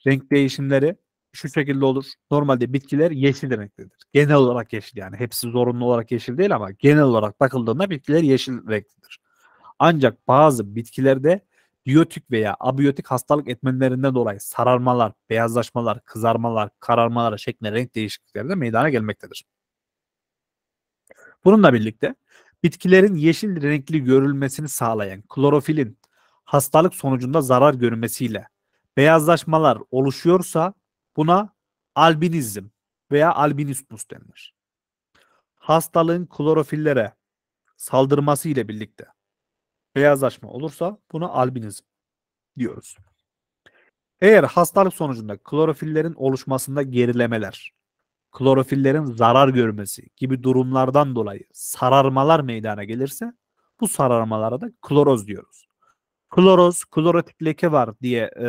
Renk değişimleri şu şekilde olur. Normalde bitkiler yeşil renklidir. Genel olarak yeşil yani. Hepsi zorunlu olarak yeşil değil ama genel olarak bakıldığında bitkiler yeşil renklidir. Ancak bazı bitkilerde biyotik veya abiyotik hastalık etmenlerinden dolayı sararmalar, beyazlaşmalar, kızarmalar, kararmalar şeklinde renk değişiklikleri de meydana gelmektedir. Bununla birlikte bitkilerin yeşil renkli görülmesini sağlayan klorofilin hastalık sonucunda zarar görmesiyle beyazlaşmalar oluşuyorsa buna albinizm veya albinismus denir. Hastalığın klorofillere saldırması ile birlikte beyazlaşma olursa buna albinizm diyoruz. Eğer hastalık sonucunda klorofillerin oluşmasında gerilemeler, klorofillerin zarar görmesi gibi durumlardan dolayı sararmalar meydana gelirse bu sararmalara da kloroz diyoruz. Kloroz, klorotik leke var diye e,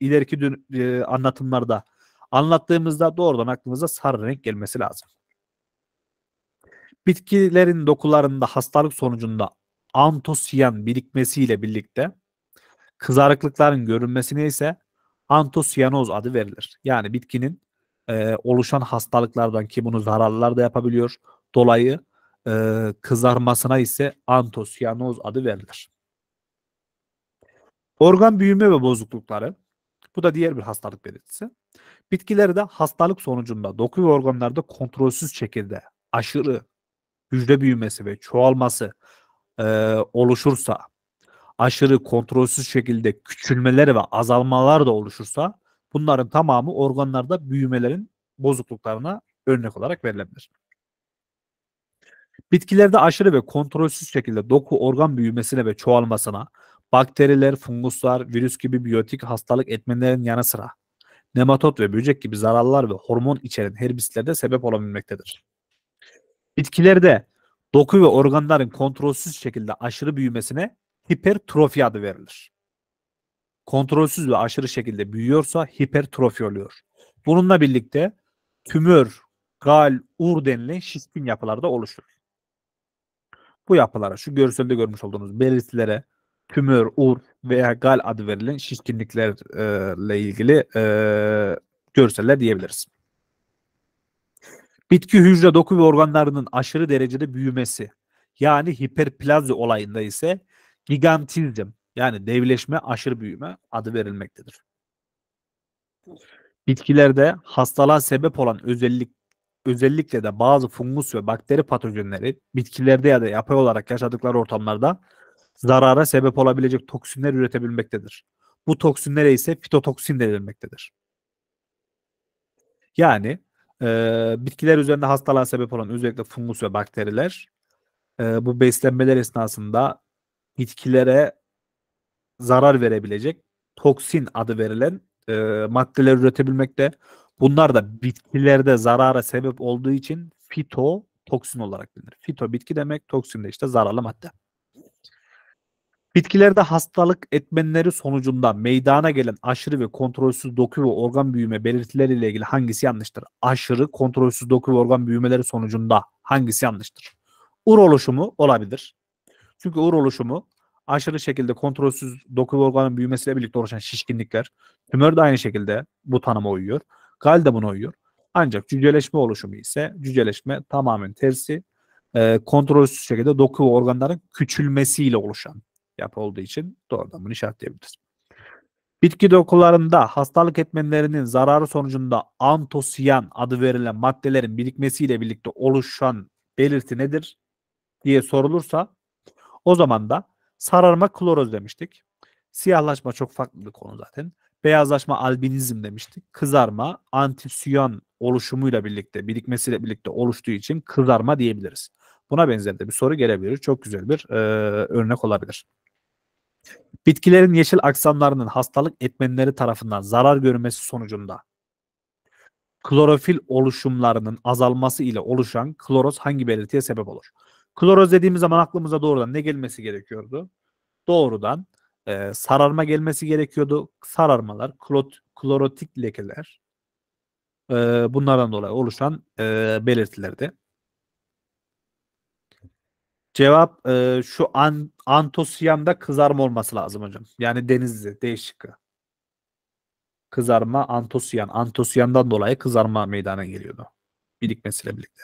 ileriki dün, e, anlatımlarda anlattığımızda doğrudan aklımıza sarı renk gelmesi lazım. Bitkilerin dokularında hastalık sonucunda antosiyan birikmesiyle birlikte kızarıklıkların görünmesine ise antosiyanoz adı verilir. Yani bitkinin e, oluşan hastalıklardan ki bunu zararlılar da yapabiliyor dolayı e, kızarmasına ise antosiyanoz adı verilir. Organ büyüme ve bozuklukları bu da diğer bir hastalık belirtisi. Bitkilerde hastalık sonucunda doku ve organlarda kontrolsüz şekilde aşırı hücre büyümesi ve çoğalması e, oluşursa, aşırı kontrolsüz şekilde küçülmeler ve azalmalar da oluşursa bunların tamamı organlarda büyümelerin bozukluklarına örnek olarak verilebilir. Bitkilerde aşırı ve kontrolsüz şekilde doku organ büyümesine ve çoğalmasına, bakteriler, funguslar, virüs gibi biyotik hastalık etmenlerin yanı sıra nematot ve böcek gibi zararlar ve hormon içeren herbisler de sebep olabilmektedir. Bitkilerde doku ve organların kontrolsüz şekilde aşırı büyümesine hipertrofi adı verilir. Kontrolsüz ve aşırı şekilde büyüyorsa hipertrofi oluyor. Bununla birlikte tümör, gal, ur denilen şişkin yapılarda oluşur. Bu yapılara, şu görselde görmüş olduğunuz belirtilere tümör, ur veya gal adı verilen şişkinliklerle ilgili e, görseller diyebiliriz. Bitki hücre doku ve organlarının aşırı derecede büyümesi yani hiperplazi olayında ise gigantizm yani devleşme aşırı büyüme adı verilmektedir. Bitkilerde hastalığa sebep olan özellik özellikle de bazı fungus ve bakteri patojenleri bitkilerde ya da yapay olarak yaşadıkları ortamlarda zarara sebep olabilecek toksinler üretebilmektedir. Bu toksinlere ise fitotoksin denilmektedir. Yani ee, bitkiler üzerinde hastalığa sebep olan özellikle fungus ve bakteriler e, bu beslenmeler esnasında bitkilere zarar verebilecek toksin adı verilen e, maddeler üretebilmekte. Bunlar da bitkilerde zarara sebep olduğu için fito toksin olarak bilinir. Fito bitki demek, toksin de işte zararlı madde. Bitkilerde hastalık etmenleri sonucunda meydana gelen aşırı ve kontrolsüz doku ve organ büyüme belirtileriyle ilgili hangisi yanlıştır? Aşırı kontrolsüz doku ve organ büyümeleri sonucunda hangisi yanlıştır? Ur oluşumu olabilir. Çünkü ur oluşumu aşırı şekilde kontrolsüz doku ve organın büyümesiyle birlikte oluşan şişkinlikler. Tümör de aynı şekilde bu tanıma uyuyor. Gal de buna uyuyor. Ancak cüceleşme oluşumu ise cüceleşme tamamen tersi e, kontrolsüz şekilde doku ve organların küçülmesiyle oluşan yapı olduğu için doğrudan bunu işaretleyebiliriz. Bitki dokularında hastalık etmenlerinin zararı sonucunda antosiyan adı verilen maddelerin birikmesiyle birlikte oluşan belirti nedir diye sorulursa o zaman da sararma kloroz demiştik. Siyahlaşma çok farklı bir konu zaten. Beyazlaşma albinizm demiştik. Kızarma antisiyon oluşumuyla birlikte birikmesiyle birlikte oluştuğu için kızarma diyebiliriz. Buna benzer de bir soru gelebilir. Çok güzel bir e, örnek olabilir. Bitkilerin yeşil aksamlarının hastalık etmenleri tarafından zarar görmesi sonucunda klorofil oluşumlarının azalması ile oluşan kloroz hangi belirtiye sebep olur? Kloroz dediğimiz zaman aklımıza doğrudan ne gelmesi gerekiyordu? Doğrudan e, sararma gelmesi gerekiyordu. Sararmalar, klot, klorotik lekeler e, bunlardan dolayı oluşan e, belirtilerdi. Cevap e, şu an, antosyan'da kızarma olması lazım hocam. Yani denizli değişik Kızarma antosiyan antosiyandan dolayı kızarma meydana geliyordu. Birikmesiyle birlikte.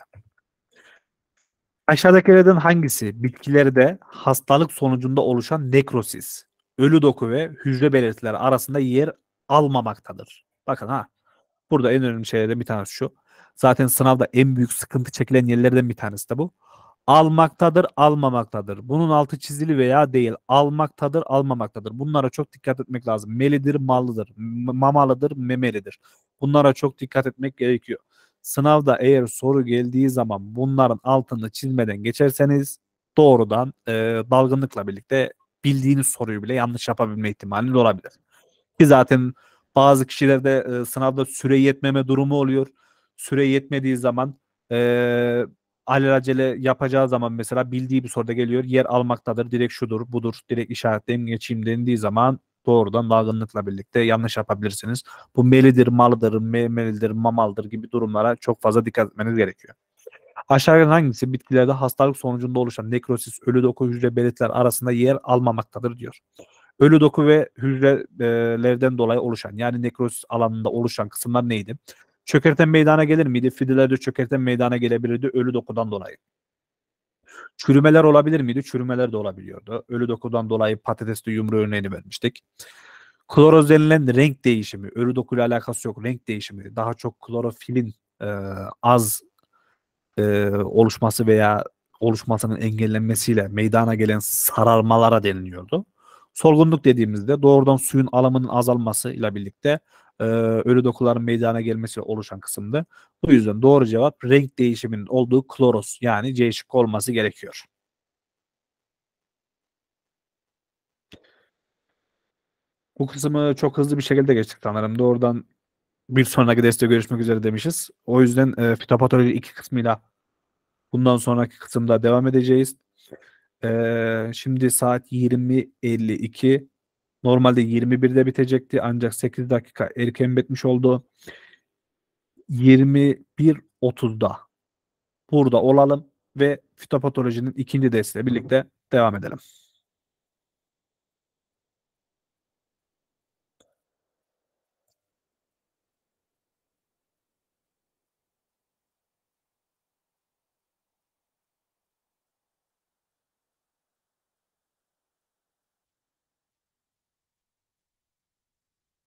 Aşağıdakilerden hangisi bitkilerde hastalık sonucunda oluşan nekrosis, ölü doku ve hücre belirtileri arasında yer almamaktadır? Bakın ha. Burada en önemli şeylerden bir tanesi şu. Zaten sınavda en büyük sıkıntı çekilen yerlerden bir tanesi de bu almaktadır, almamaktadır. Bunun altı çizili veya değil. Almaktadır, almamaktadır. Bunlara çok dikkat etmek lazım. Melidir, mallıdır. Mamalıdır, memelidir. Bunlara çok dikkat etmek gerekiyor. Sınavda eğer soru geldiği zaman bunların altını çizmeden geçerseniz doğrudan e, dalgınlıkla birlikte bildiğiniz soruyu bile yanlış yapabilme ihtimaliniz olabilir. Ki zaten bazı kişilerde e, sınavda süre yetmeme durumu oluyor. Süre yetmediği zaman e, alelacele yapacağı zaman mesela bildiği bir soruda geliyor yer almaktadır direkt şudur budur direkt işaretleyeyim geçeyim dendiği zaman doğrudan dalgınlıkla birlikte yanlış yapabilirsiniz. Bu melidir, malıdır, memelidir, mamaldır gibi durumlara çok fazla dikkat etmeniz gerekiyor. Aşağıdan hangisi bitkilerde hastalık sonucunda oluşan nekrosis, ölü doku hücre belirtiler arasında yer almamaktadır diyor. Ölü doku ve hücrelerden dolayı oluşan yani nekrosis alanında oluşan kısımlar neydi? Çökerten meydana gelir miydi? Fidelerde çökerten meydana gelebilirdi ölü dokudan dolayı. Çürümeler olabilir miydi? Çürümeler de olabiliyordu. Ölü dokudan dolayı Patatesli yumru örneğini vermiştik. Kloroz denilen renk değişimi, ölü dokuyla alakası yok renk değişimi. Daha çok klorofilin e, az e, oluşması veya oluşmasının engellenmesiyle meydana gelen sararmalara deniliyordu. Solgunluk dediğimizde doğrudan suyun alımının azalmasıyla birlikte e, ölü dokuların meydana gelmesi oluşan kısımda. Bu yüzden doğru cevap renk değişiminin olduğu kloros yani C şıkkı olması gerekiyor. Bu kısmı çok hızlı bir şekilde geçtik sanırım. Doğrudan bir sonraki derste görüşmek üzere demişiz. O yüzden e, fitopatoloji iki kısmıyla bundan sonraki kısımda devam edeceğiz. E, şimdi saat 20.52 Normalde 21'de bitecekti ancak 8 dakika erken bitmiş oldu. 21.30'da burada olalım ve fitopatolojinin ikinci desteğiyle birlikte devam edelim.